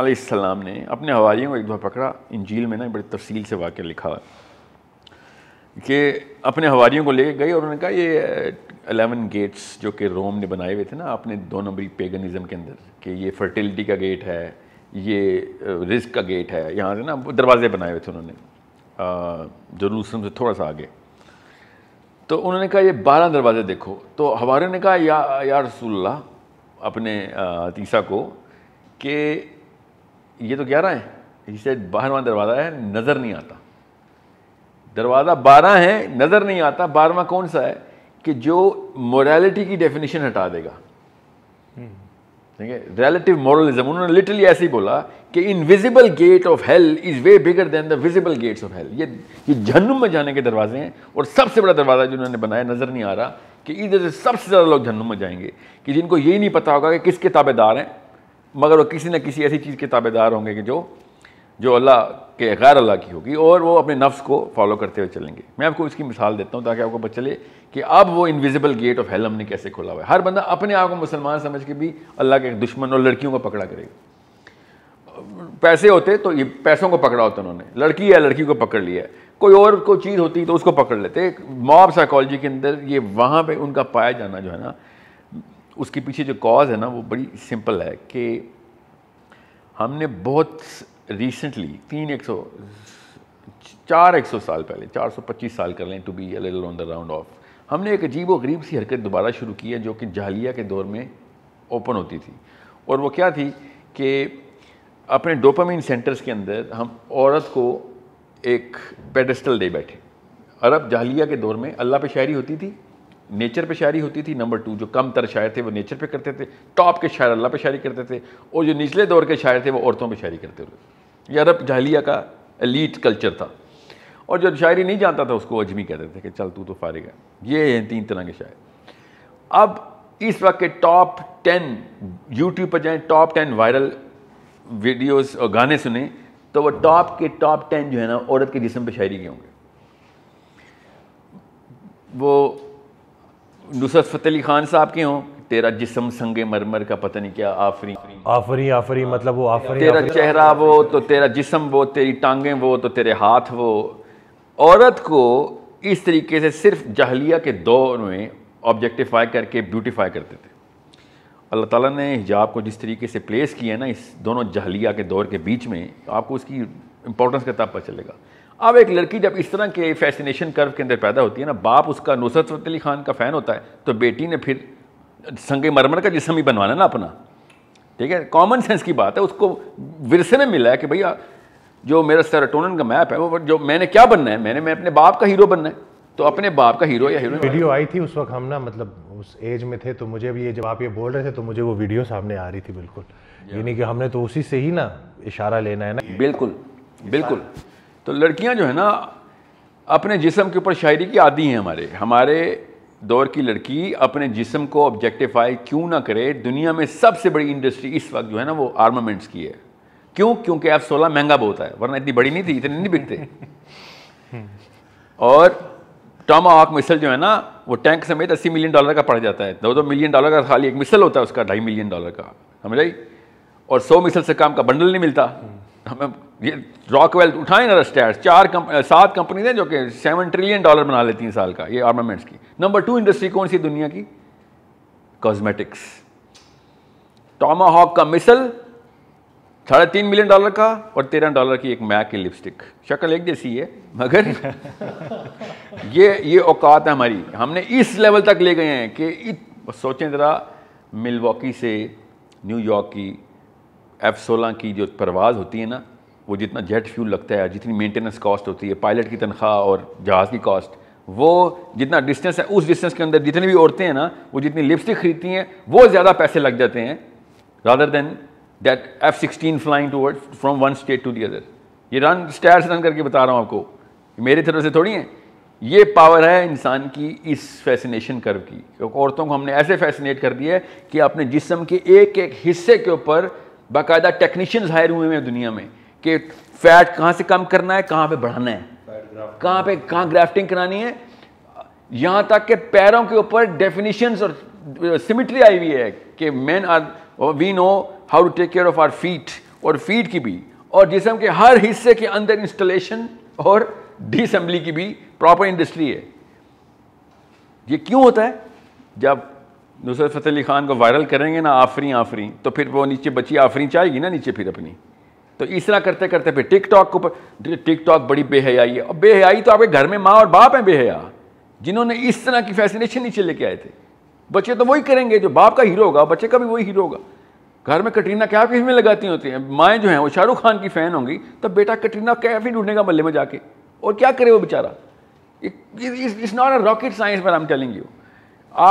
आसमाम ने अपने हवालियों को एक दफ़ा पकड़ा इंजील में ना बड़ी तफसील से वाक्य लिखा हुआ कि अपने हवालियों को लेके गए और उन्होंने कहा ये अलेवन गेट्स जो कि रोम ने बनाए हुए थे ना अपने दो नंबरी पेगनिज़म के अंदर कि ये फर्टिलिटी का गेट है ये रिस्क का गेट है यहाँ से ना दरवाज़े बनाए हुए थे उन्होंने जरूसलम से थोड़ा सा आगे तो उन्होंने कहा ये बारह दरवाज़े देखो तो हमारे ने कहा या या रसूल्ला अपने तीसा को कि ये तो ग्यारह है इसे बारहवा दरवाज़ा है नज़र नहीं आता दरवाज़ा बारह है नज़र नहीं आता बारहवा कौन सा है कि जो मोरालिटी की डेफिनेशन हटा देगा ठीक है रिलेटिव मॉरलिज्म उन्होंने लिटरली ऐसे ही बोला कि invisible gate of hell is way bigger than the visible gates of hell ये ये जन्म में जाने के दरवाजे हैं और सबसे बड़ा दरवाज़ा जो उन्होंने बनाया नज़र नहीं आ रहा कि इधर से सबसे ज़्यादा लोग जन्म में जाएंगे कि जिनको ये नहीं पता होगा कि किसके ताबेदार हैं मगर वो किसी न किसी ऐसी चीज़ के ताबेदार होंगे कि जो जो अल्लाह के गैर अल्लाह की होगी और वो अपने नफ्स को फॉलो करते हुए चलेंगे मैं आपको इसकी मिसाल देता हूँ ताकि आपको पता चले कि अब वो इनविजिबल गेट ऑफ हेलम ने कैसे खोला हुआ है हर बंदा अपने आप को मुसलमान समझ के भी अल्लाह के दुश्मन और लड़कियों को पकड़ा करेगा पैसे होते तो ये पैसों को पकड़ा होता उन्होंने लड़की या लड़की को पकड़ लिया कोई और कोई चीज़ होती तो उसको पकड़ लेते मॉब साइकोलॉजी के अंदर ये वहाँ पर उनका पाया जाना जो है ना उसके पीछे जो कॉज है ना वो बड़ी सिंपल है कि हमने बहुत रिसेंटली तीन एक सौ चार एक सौ साल पहले चार सौ पच्चीस साल कर लें to be little on the round off हमने एक अजीब व गरीब सी हरकत दोबारा शुरू की है जो कि जहलिया के दौर में ओपन होती थी और वो क्या थी कि अपने डोपामिन सेंटर्स के अंदर हम औरत को एक पेडस्टल दे बैठे अरब जहलिया के दौर में अल्लाह पे शायरी होती थी नेचर पे शायरी होती थी नंबर टू जो कम तर शायर थे वो नेचर पे करते थे टॉप के शायर अल्लाह पे शायरी करते थे और जो निचले दौर के शायर थे वो औरतों पे शायरी करते थे ये अरब जहलिया का एलीट कल्चर था और जो शायरी नहीं जानता था उसको अजमी कहते थे कि चल तू तो फारिग है ये हैं तीन तरह के शायर अब इस वक्त के टॉप टेन यूट्यूब पर जाएँ टॉप टेन वायरल वीडियोज़ और गाने सुने तो वो टॉप के टॉप टेन जो है ना औरत के जिसम पर शायरी के होंगे वो नुसरत फ़तेह अली खान साहब के हों तेरा जिसम संगे मरमर का पता नहीं क्या आफरी आफरी आफरी मतलब वो आफरी तेरा चेहरा वो तो तेरा जिसम वो तेरी टांगें वो तो तेरे हाथ वो औरत को इस तरीके से सिर्फ जहलिया के दौर में ऑब्जेक्टिफाई करके ब्यूटीफाई करते थे अल्लाह ताला ने हिजाब को जिस तरीके से प्लेस किया ना इस दोनों जहलिया के दौर के बीच में आपको उसकी इंपॉर्टेंस का तब पता चलेगा अब एक लड़की जब इस तरह के फैसिनेशन कर्व के अंदर पैदा होती है ना बाप उसका नुसरत फतेह अली खान का फ़ैन होता है तो बेटी ने फिर संग मरमर का जिसम ही बनवाना ना अपना ठीक है कॉमन सेंस की बात है उसको विरसे में मिला है कि भैया जो मेरा सेराटोनन का मैप है वो जो मैंने क्या बनना है मैंने मैं अपने बाप का हीरो बनना है तो अपने बाप का हीरो या हीरो वीडियो आई थी उस वक्त हम ना मतलब उस एज में थे तो मुझे भी ये जब आप ये बोल रहे थे तो मुझे वो वीडियो सामने आ रही थी बिल्कुल यानी कि हमने तो उसी से ही ना इशारा लेना है ना बिल्कुल बिल्कुल तो लड़कियां जो है ना अपने जिसम के ऊपर शायरी की आदि हैं हमारे हमारे दौर की लड़की अपने जिसम को ऑब्जेक्टिफाई क्यों ना करे दुनिया में सबसे बड़ी इंडस्ट्री इस वक्त जो है ना वो आर्मामेंट्स की है क्यों क्योंकि एफ सोलह महंगा बहुत है वरना इतनी बड़ी नहीं थी इतने नहीं बिकते [LAUGHS] और टामा हॉक मिसल जो है ना वो टैंक समेत अस्सी मिलियन डॉलर का पड़ जाता है दो दो मिलियन डॉलर का खाली एक मिसल होता है उसका ढाई मिलियन डॉलर का समझ आई और सौ मिसल से काम का बंडल नहीं मिलता हमें ये रॉकवेल उठाएं ना स्टैट्स चार सात कंपनी हैं जो कि सेवन ट्रिलियन डॉलर बना लेती हैं साल का ये आर्मामेंट्स की नंबर टू इंडस्ट्री कौन सी दुनिया की कॉस्मेटिक्स टॉमाहॉक का मिसल साढ़े तीन मिलियन डॉलर का और तेरह डॉलर की एक मैक की लिपस्टिक शक्ल एक जैसी है मगर [LAUGHS] ये ये औकात है हमारी हमने इस लेवल तक ले गए हैं कि सोचें ज़रा मिलवॉकी से न्यूयॉर्क की एफ़ सोलह की जो परवाज़ होती है ना वो जितना जेट फ्यूल लगता है जितनी मेंटेनेंस कॉस्ट होती है पायलट की तनख्वाह और जहाज़ की कॉस्ट वो जितना डिस्टेंस है उस डिस्टेंस के अंदर जितनी भी औरतें हैं ना वो जितनी लिपस्टिक खरीदती हैं वो ज़्यादा पैसे लग जाते हैं rather than that F sixteen flying toward from one state to the other ये रन स्टैर्स रन करके बता रहा हूँ आपको मेरे तरफ से थोड़ी है ये पावर है इंसान की इस फैसिनेशन कर्व की क्योंकि औरतों को हमने ऐसे फैसिनेट कर दिया है कि अपने जिसम के एक एक हिस्से के ऊपर बाकायदा टेक्नीशियंस हायर हुए हैं दुनिया में कि फैट कहाँ से कम करना है कहाँ पे बढ़ाना है कहाँ पे कहाँ ग्राफ्टिंग करानी है यहाँ तक के पैरों के ऊपर डेफिनेशंस और सिमिट्री आई हुई है कि man are we know how to take care of our feet और फीट की भी और जिसम के हर हिस्से के अंदर इंस्टॉलेशन और डिसम्बली की भी प्रॉपर इंडस्ट्री है ये क्यों होता है जब नुसरत फतेह अली ख़ान को वायरल करेंगे ना आफरी आफरी तो फिर वो नीचे बची आफरी चाहेगी ना नीचे फिर अपनी तो इस तरह करते करते फिर टिक टॉक ऊपर टिक टॉक बड़ी बेहयाई है और बेहयाई तो आपके घर में माँ और बाप हैं बेहया जिन्होंने इस तरह की फैसिनेशन नीचे लेके आए थे बच्चे तो वही करेंगे जो बाप का हीरो होगा बच्चे का भी वही हीरो होगा घर में कटरीना कैफ किस में लगाती होती हैं माएँ जो हैं वो शाहरुख खान की फ़ैन होंगी तो बेटा कटरीना कैफ ही ढूंढेगा मल्ले में जाके और क्या करे वो बेचारा it's not a rocket science पर हम टेलिंग यू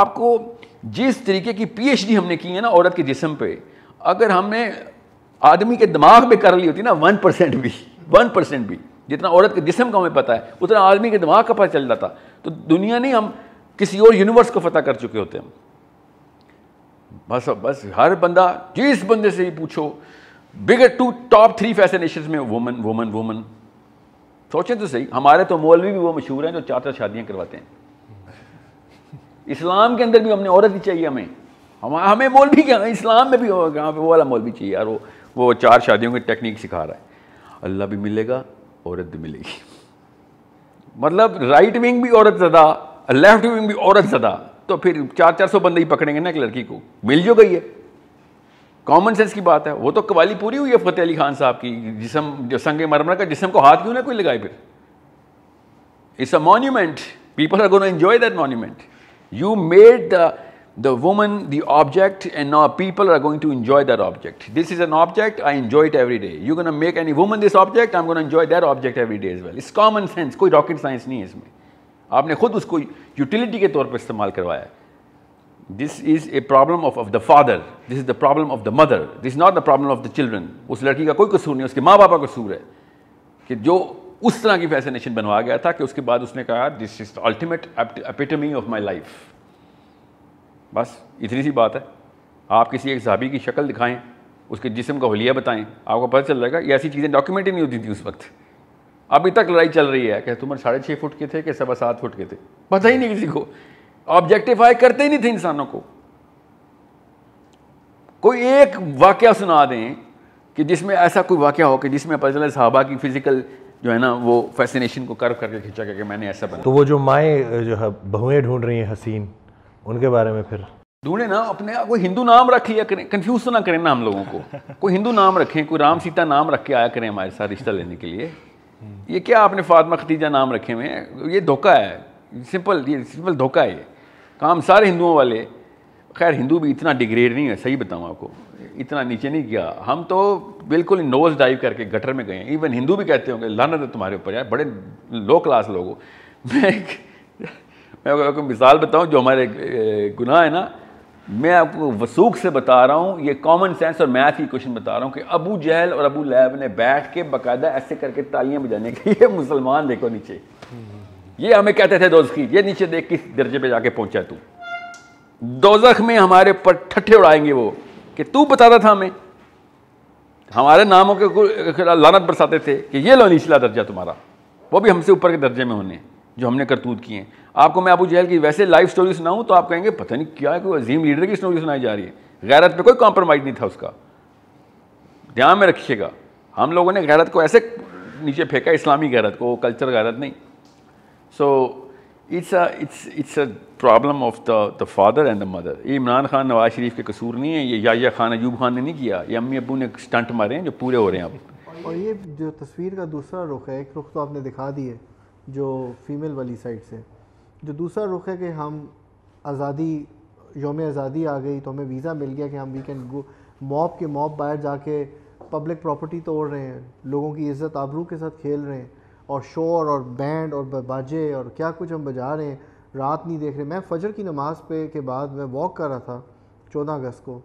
आपको जिस तरीके की पीएचडी हमने की है ना औरत के जिसम पे अगर हमने आदमी के दिमाग पे कर ली होती ना वन परसेंट भी वन परसेंट भी जितना औरत के जिसम का हमें पता है उतना आदमी के दिमाग का पता चल जाता तो दुनिया नहीं हम किसी और यूनिवर्स को फतेह कर चुके होते हम बस बस हर बंदा जिस बंदे से ही पूछो bigger two top three fascination में वुमन वुमन वुमन सोचें तो सही हमारे तो मौलवी भी वो मशहूर हैं जो चार चार शादियाँ करवाते हैं इस्लाम के अंदर भी हमने औरत ही चाहिए हमें हम हमें मोल भी क्या इस्लाम में भी कहाँ पर वो वाला मोल भी चाहिए यार वो वो चार शादियों की टेक्निक सिखा रहा है अल्लाह भी मिलेगा औरत भी मिलेगी मतलब राइट विंग भी औरत ज़्यादा लेफ्ट विंग भी औरत ज़्यादा तो फिर चार चार सौ बंदे ही पकड़ेंगे ना एक लड़की को मिल जो गई है कॉमन सेंस की बात है वो तो कवाली पूरी हुई है फतेह अली खान साहब की जिसम जो संग मरमर का जिसम को हाथ क्यों ना कोई लगाए फिर it's a monument people are gonna enjoy that monument You made the, the woman the object and now people are going to enjoy that object. This is an object, I enjoy it every day. You're going to make any woman this object, I'm going to enjoy that object every day as well. It's common sense, कोई rocket science नहीं है इसमें आपने खुद utility के तौर पर इस्तेमाल This is a problem of, of the father. This is the problem of the mother. This is not the problem of the children. उस लड़की का कोई कसूर नहीं उसके माँ बाप का कसूर है कि उस तरह की फैसिनेशन बनवा गया था कि उसके बाद उसने कहा this is ultimate epitome of my life बस इतनी सी बात है आप किसी एक जहाबी की शक्ल दिखाएं उसके जिसम का हलिया बताएं आपको पता चल जाएगा ये ऐसी चीज़ें डॉक्यूमेंट ही नहीं होती थी उस वक्त अभी तक लड़ाई चल रही है कि तुमर साढ़े छः फुट के थे कि सवा सात फुट के थे पता ही नहीं किसी को ऑब्जेक्टिफाई करते ही नहीं थे इंसानों को कोई एक वाक्य सुना दें कि जिसमें ऐसा कोई वाक्य हो कि जिसमें पता चले साहबा की फ़िज़िकल जो है ना वो फैसिनेशन को कर्व करके खींचा करके मैंने ऐसा बना तो वो जो माए जो है बहुएँ ढूंढ रही हैं हसीन उनके बारे में फिर ढूंढे ना अपने कोई हिंदू नाम रख लिया करें कन्फ्यूज तो ना करें ना हम लोगों को कोई हिंदू नाम रखें कोई राम सीता नाम रख के आया करें हमारे साथ रिश्ता लेने के लिए ये क्या आपने फातमा खतीजा नाम रखे हुए हैं ये धोखा है सिंपल ये सिंपल धोखा है ये काम सारे हिंदुओं वाले खैर हिंदू भी इतना डिग्रेड नहीं है सही बताऊँ आपको इतना नीचे नहीं किया हम तो बिल्कुल नोज डाइव करके गटर में गए हैं इवन हिंदू भी कहते होंगे लाना तो तुम्हारे ऊपर यार बड़े लो क्लास लोग हो [LAUGHS] मैं मैं आपको मिसाल बताऊँ जो हमारे गुनाह है ना मैं आपको वसूख से बता रहा हूँ ये कॉमन सेंस और मैथ की क्वेश्चन बता रहा हूँ कि अबू जहल और अबू लैब ने बैठ के बाकायदा ऐसे करके तालियां बजाने के ये मुसलमान देखो नीचे ये हमें कहते थे दोस्त की ये नीचे देख किस दर्जे पे जाके पहुंचा तू दोजख में हमारे पर ठट्ठे उड़ाएंगे वो कि तू बताता था हमें हमारे नामों के लानत बरसाते थे कि ये लो निचला दर्जा तुम्हारा वो भी हमसे ऊपर के दर्जे में होने जो हमने करतूत किए हैं आपको मैं अबू जहल की वैसे लाइफ स्टोरी सुनाऊँ तो आप कहेंगे पता नहीं क्या कोई अजीम लीडर की स्टोरी सुनाई जा रही है गैरत पे कोई कॉम्प्रोमाइज़ नहीं था उसका ध्यान में रखिएगा हम लोगों ने गैरत को ऐसे नीचे फेंका इस्लामी गैरत को कल्चर गैरत नहीं so it's it's it's problem of the the father and the mother ये इमरान खान नवाज शरीफ के कसूर नहीं है ये याया खान अयूब खान ने नहीं किया ये अम्मी अबू ने स्टंट मारे हैं जो पूरे हो रहे हैं अब और ये जो तस्वीर का दूसरा रुख है एक रुख तो आपने दिखा दी है जो फीमेल वाली साइड से जो दूसरा रुख है कि हम आज़ादी योम आज़ादी आ गई तो हमें वीज़ा मिल गया कि हम वी कैन गो मॉब के मॉब बाहर जाके पब्लिक प्रॉपर्टी तोड़ रहे हैं लोगों की इज़्ज़त आबरू के साथ खेल रहे हैं और शोर और बैंड और बाजे और क्या कुछ हम बजा रहे हैं रात नहीं देख रहे मैं फजर की नमाज़ पे के बाद मैं वॉक कर रहा था चौदह अगस्त को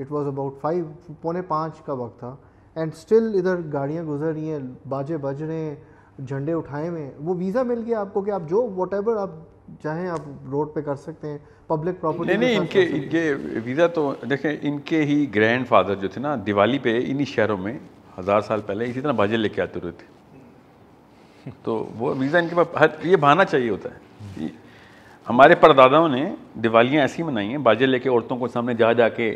इट वाज अबाउट फाइव पौने पाँच का वक्त था एंड स्टिल इधर गाड़ियाँ गुजर रही हैं बाजे बज रहे हैं झंडे उठाए हुए वो वीज़ा मिल गया आपको कि आप जो वॉट आप चाहें आप रोड पे कर सकते हैं पब्लिक प्रॉपर्टी नहीं नहीं इनके इनके वीज़ा तो देखें इनके ही ग्रैंड फादर जो थे ना दिवाली पे इन्हीं शहरों में हज़ार साल पहले इसी तरह बाजे लेके आते रहे थे तो वो वीज़ा इनके पास हर ये बहाना चाहिए होता है हमारे परदादाओं ने दिवालियाँ ऐसी मनाई हैं बाजे लेके औरतों को सामने जा जा के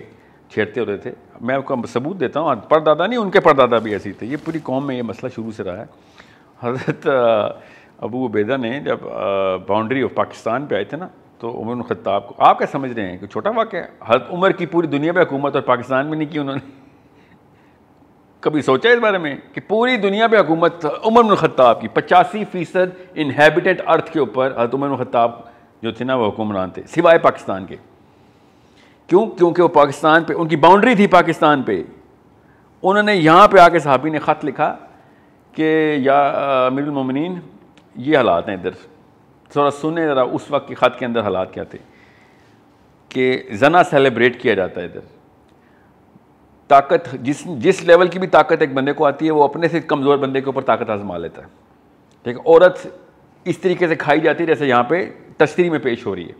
छेड़ते होते थे मैं आपको सबूत देता हूँ परदादा नहीं उनके परदादा भी ऐसे थे ये पूरी कौम में ये मसला शुरू से रहा है हजरत अबू उबैदा ने जब बाउंड्री ऑफ पाकिस्तान पे आए थे ना तो उमर ख़त्ताब को आप क्या समझ रहे हैं कि छोटा वाक्य है हर उम्र की पूरी दुनिया पर हुकूमत और पाकिस्तान में नहीं की उन्होंने कभी सोचा इस बारे में कि पूरी दुनिया पर हुकूमत उमर खत्ताब की पचासी फ़ीसद इनहेबिटेड अर्थ के ऊपर हजरत उमर खत्ताब जो थे ना वो हुक्मरान थे सिवाय पाकिस्तान के क्यों क्योंकि वो पाकिस्तान पे उनकी बाउंड्री थी पाकिस्तान पे उन्होंने यहाँ पे आके सहाबी ने ख़त लिखा कि या अमीरमिन ये हालात हैं इधर थोड़ा सुने ज़रा उस वक्त के ख़त के अंदर हालात क्या थे कि जना सेलिब्रेट किया जाता है इधर ताकत जिस जिस लेवल की भी ताकत एक बंदे को आती है वो अपने से कमज़ोर बंदे के ऊपर ताकत आजमा लेता है ठीक है औरत इस तरीके से खाई जाती है जैसे यहाँ पे तस्तरी में पेश हो रही है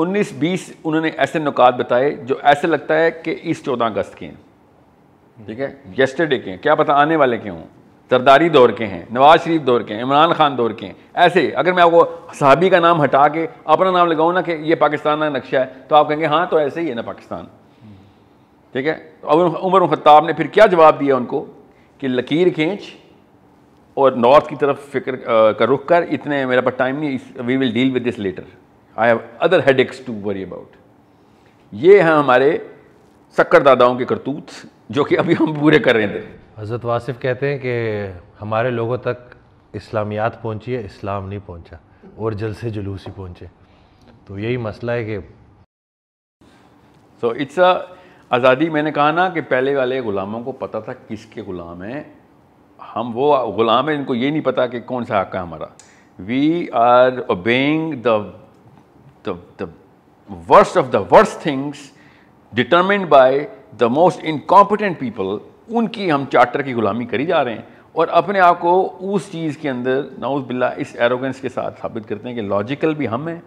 19 बीस उन्होंने ऐसे नुकात बताए जो ऐसे लगता है कि इस चौदह अगस्त के हैं ठीक है येस्टरडे के हैं क्या पता आने वाले के हों सरदारी दौर के हैं नवाज शरीफ दौर के हैं इमरान खान दौर के हैं ऐसे अगर मैं आपको सहाबी का नाम हटा के अपना नाम लगाऊँ ना कि ये पाकिस्तान का नक्शा है तो आप कहेंगे हाँ तो ऐसे ही है ना पाकिस्तान ठीक है अब उमर खत्ताब ने फिर क्या जवाब दिया उनको कि लकीर खींच और नॉर्थ की तरफ फिक्र का रुख कर इतने मेरे पास टाइम नहीं we will deal with this later I have other headaches to worry about ये हैं हमारे शक्कर दादाओं के करतूत जो कि अभी हम पूरे कर रहे थे हज़रत वासिफ कहते हैं कि हमारे लोगों तक इस्लामियात पहुंची है इस्लाम नहीं पहुंचा और जलसे जुलूस ही पहुंचे तो यही मसला है कि सो इट्स आज़ादी मैंने कहा ना कि पहले वाले ग़ुलामों को पता था किसके ग़ुलाम हैं हम वो ग़ुलाम हैं इनको ये नहीं पता कि कौन सा हक है हमारा we are obeying the worst of the worst things determine by the most incompetent people उनकी हम चार्टर की ग़ुलामी करी जा रहे हैं और अपने आप को उस चीज़ के अंदर नाउज बिल्ला इस एरोगेंस के साथ साबित करते हैं कि लॉजिकल भी हम हैं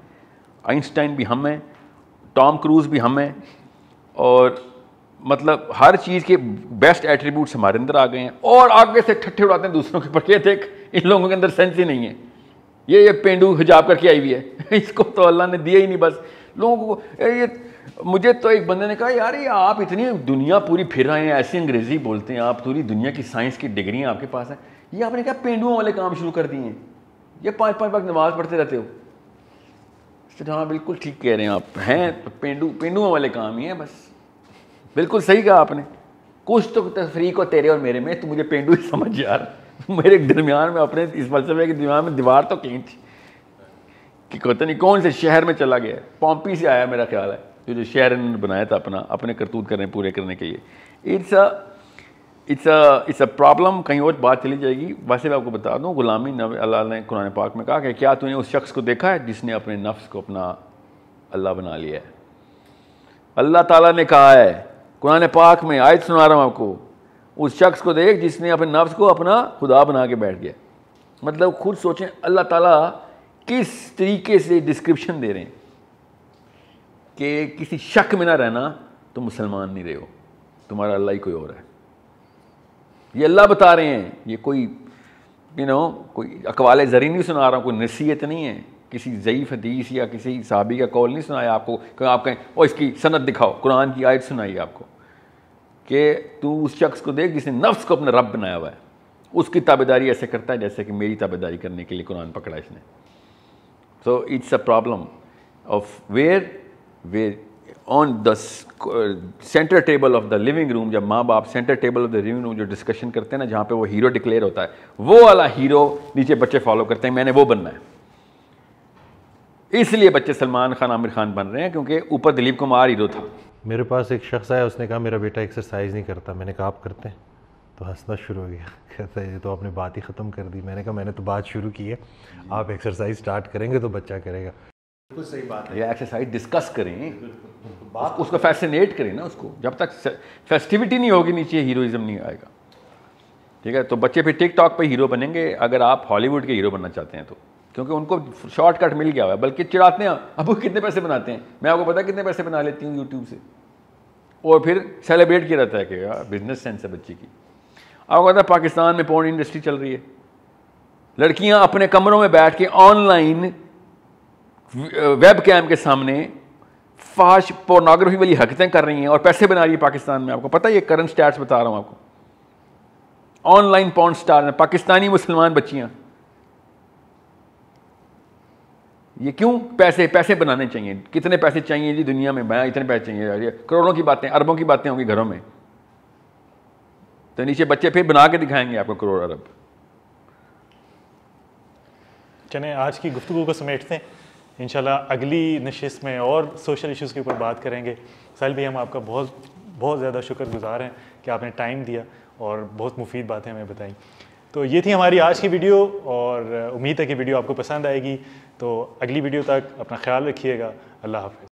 आइंस्टाइन भी हम हैं टॉम क्रूज़ भी हम हैं और मतलब हर चीज़ के बेस्ट एट्रीब्यूट्स हमारे अंदर आ गए हैं और आगे से ठट्ठे उड़ाते हैं दूसरों के पर थे देख इन लोगों के अंदर सेंस ही नहीं है ये ये पेंडू हिजाब करके आई हुई है [LAUGHS] इसको तो अल्लाह ने दिया ही नहीं बस लोगों को ये मुझे तो एक बंदे ने कहा यार ये आप इतनी दुनिया पूरी फिर आए हैं ऐसी अंग्रेज़ी बोलते हैं आप पूरी दुनिया की साइंस की डिग्रियाँ आपके पास हैं ये आपने क्या पेंडुओं वाले काम शुरू कर दिए हैं ये पाँच पाँच वक्त नमाज पढ़ते रहते हो हाँ बिल्कुल ठीक कह रहे हैं आप हैं तो पेंडू पेंडुओं वाले काम ही हैं बस बिल्कुल सही कहा आपने कुछ तो तफरी को तेरे और मेरे में तो मुझे पेंडू ही समझ यार मेरे दरमियान में अपने इस फलसफे के दरमियान में दीवार तो कहीं थी कि कहते नहीं कौन से शहर में चला गया पॉम्पी से आया मेरा ख्याल है जो जो शहर इन्होंने बनाया था अपना अपने करतूत करने पूरे करने के लिए it's a it's a it's a problem कहीं और बात चली जाएगी वैसे मैं आपको बता दूँ गुलामी नब अल्लाह ने कुरान पाक में कहा कि क्या तूने उस शख्स को देखा है जिसने अपने नफ्स को अपना अल्लाह बना लिया है अल्लाह ताला ने कहा है कुरान पाक में आयत सुना रहा हूँ आपको उस शख्स को देख जिसने अपने नफ्स को अपना खुदा बना के बैठ गया मतलब खुद सोचें अल्लाह ताला किस तरीके से डिस्क्रिप्शन दे रहे हैं कि किसी शक में ना रहना तो मुसलमान नहीं रहे हो तुम्हारा अल्लाह ही कोई और है ये अल्लाह बता रहे हैं ये कोई यू you नो know, कोई अकवाल ज़री नहीं सुना रहा हूँ कोई नसीहत नहीं है किसी ज़यीफ़ हदीस या किसी सहाबी का कौल नहीं सुनाया आपको क्योंकि आप कहें और इसकी सनत दिखाओ कुरान की आयत सुनाई आपको कि तू उस शख्स को देख जिसने नफ्स को अपना रब बनाया हुआ है उसकी ताबेदारी ऐसे करता है जैसे कि मेरी ताबेदारी करने के लिए कुरान पकड़ा इसने so it's a problem of where where on the centre table of the living room जब माँ बाप centre table of the living room जो डिस्कशन करते हैं ना जहाँ पे वो हीरो डिक्लेयर होता है वो वाला हीरो नीचे बच्चे फॉलो करते हैं मैंने वो बनना है इसलिए बच्चे सलमान खान आमिर खान बन रहे हैं क्योंकि ऊपर दिलीप कुमार हीरो था मेरे पास एक शख्स आया उसने कहा मेरा बेटा एक्सरसाइज नहीं करता मैंने कहा आप करते हैं तो हंसना शुरू हो गया [LAUGHS] कहता है ये तो आपने बात ही ख़त्म कर दी मैंने कहा मैंने तो बात शुरू की है आप एक्सरसाइज स्टार्ट करेंगे तो बच्चा करेगा बिल्कुल सही बात है एक्सरसाइज डिस्कस करें बात उसको फैसिनेट करें ना उसको जब तक फेस्टिविटी नहीं होगी नीचे हीरोइज़्म नहीं आएगा ठीक है तो बच्चे फिर टिकटॉक पर हीरो बनेंगे अगर आप हॉलीवुड के हीरो बनना चाहते हैं तो क्योंकि उनको शॉर्टकट मिल गया हुआ है बल्कि चिड़ाते हैं अब कितने पैसे बनाते हैं मैं आपको पता कितने पैसे बना लेती हूँ यूट्यूब से और फिर सेलिब्रेट किया जाता है कि यार बिजनेस सेंस है बच्चे की आपको पता है पाकिस्तान में पोर्न इंडस्ट्री चल रही है लड़कियां अपने कमरों में बैठ के ऑनलाइन वेब कैम के सामने फाश पोर्नोग्राफी वाली हरकतें कर रही हैं और पैसे बना रही है पाकिस्तान में आपको पता है ये करंट स्टैट्स बता रहा हूँ आपको ऑनलाइन पॉन स्टार में पाकिस्तानी मुसलमान बच्चियाँ ये क्यों पैसे पैसे बनाने चाहिए कितने पैसे चाहिए जी दुनिया में भाया इतने पैसे चाहिए करोड़ों की बातें अरबों की बातें होंगी घरों में तो नीचे बच्चे फिर बना के दिखाएंगे आपको करोड़ अरब चलें आज की गुफ्तु को समेटते हैं इनशाला अगली नशिस में और सोशल इश्यूज़ के ऊपर बात करेंगे साहिल भाई हम आपका बहुत बहुत ज़्यादा शुक्रगुजार हैं कि आपने टाइम दिया और बहुत मुफीद बातें हमें बताई तो ये थी हमारी आज की वीडियो और उम्मीद है कि वीडियो आपको पसंद आएगी तो अगली वीडियो तक अपना ख्याल रखिएगा अल्लाह हाफिज़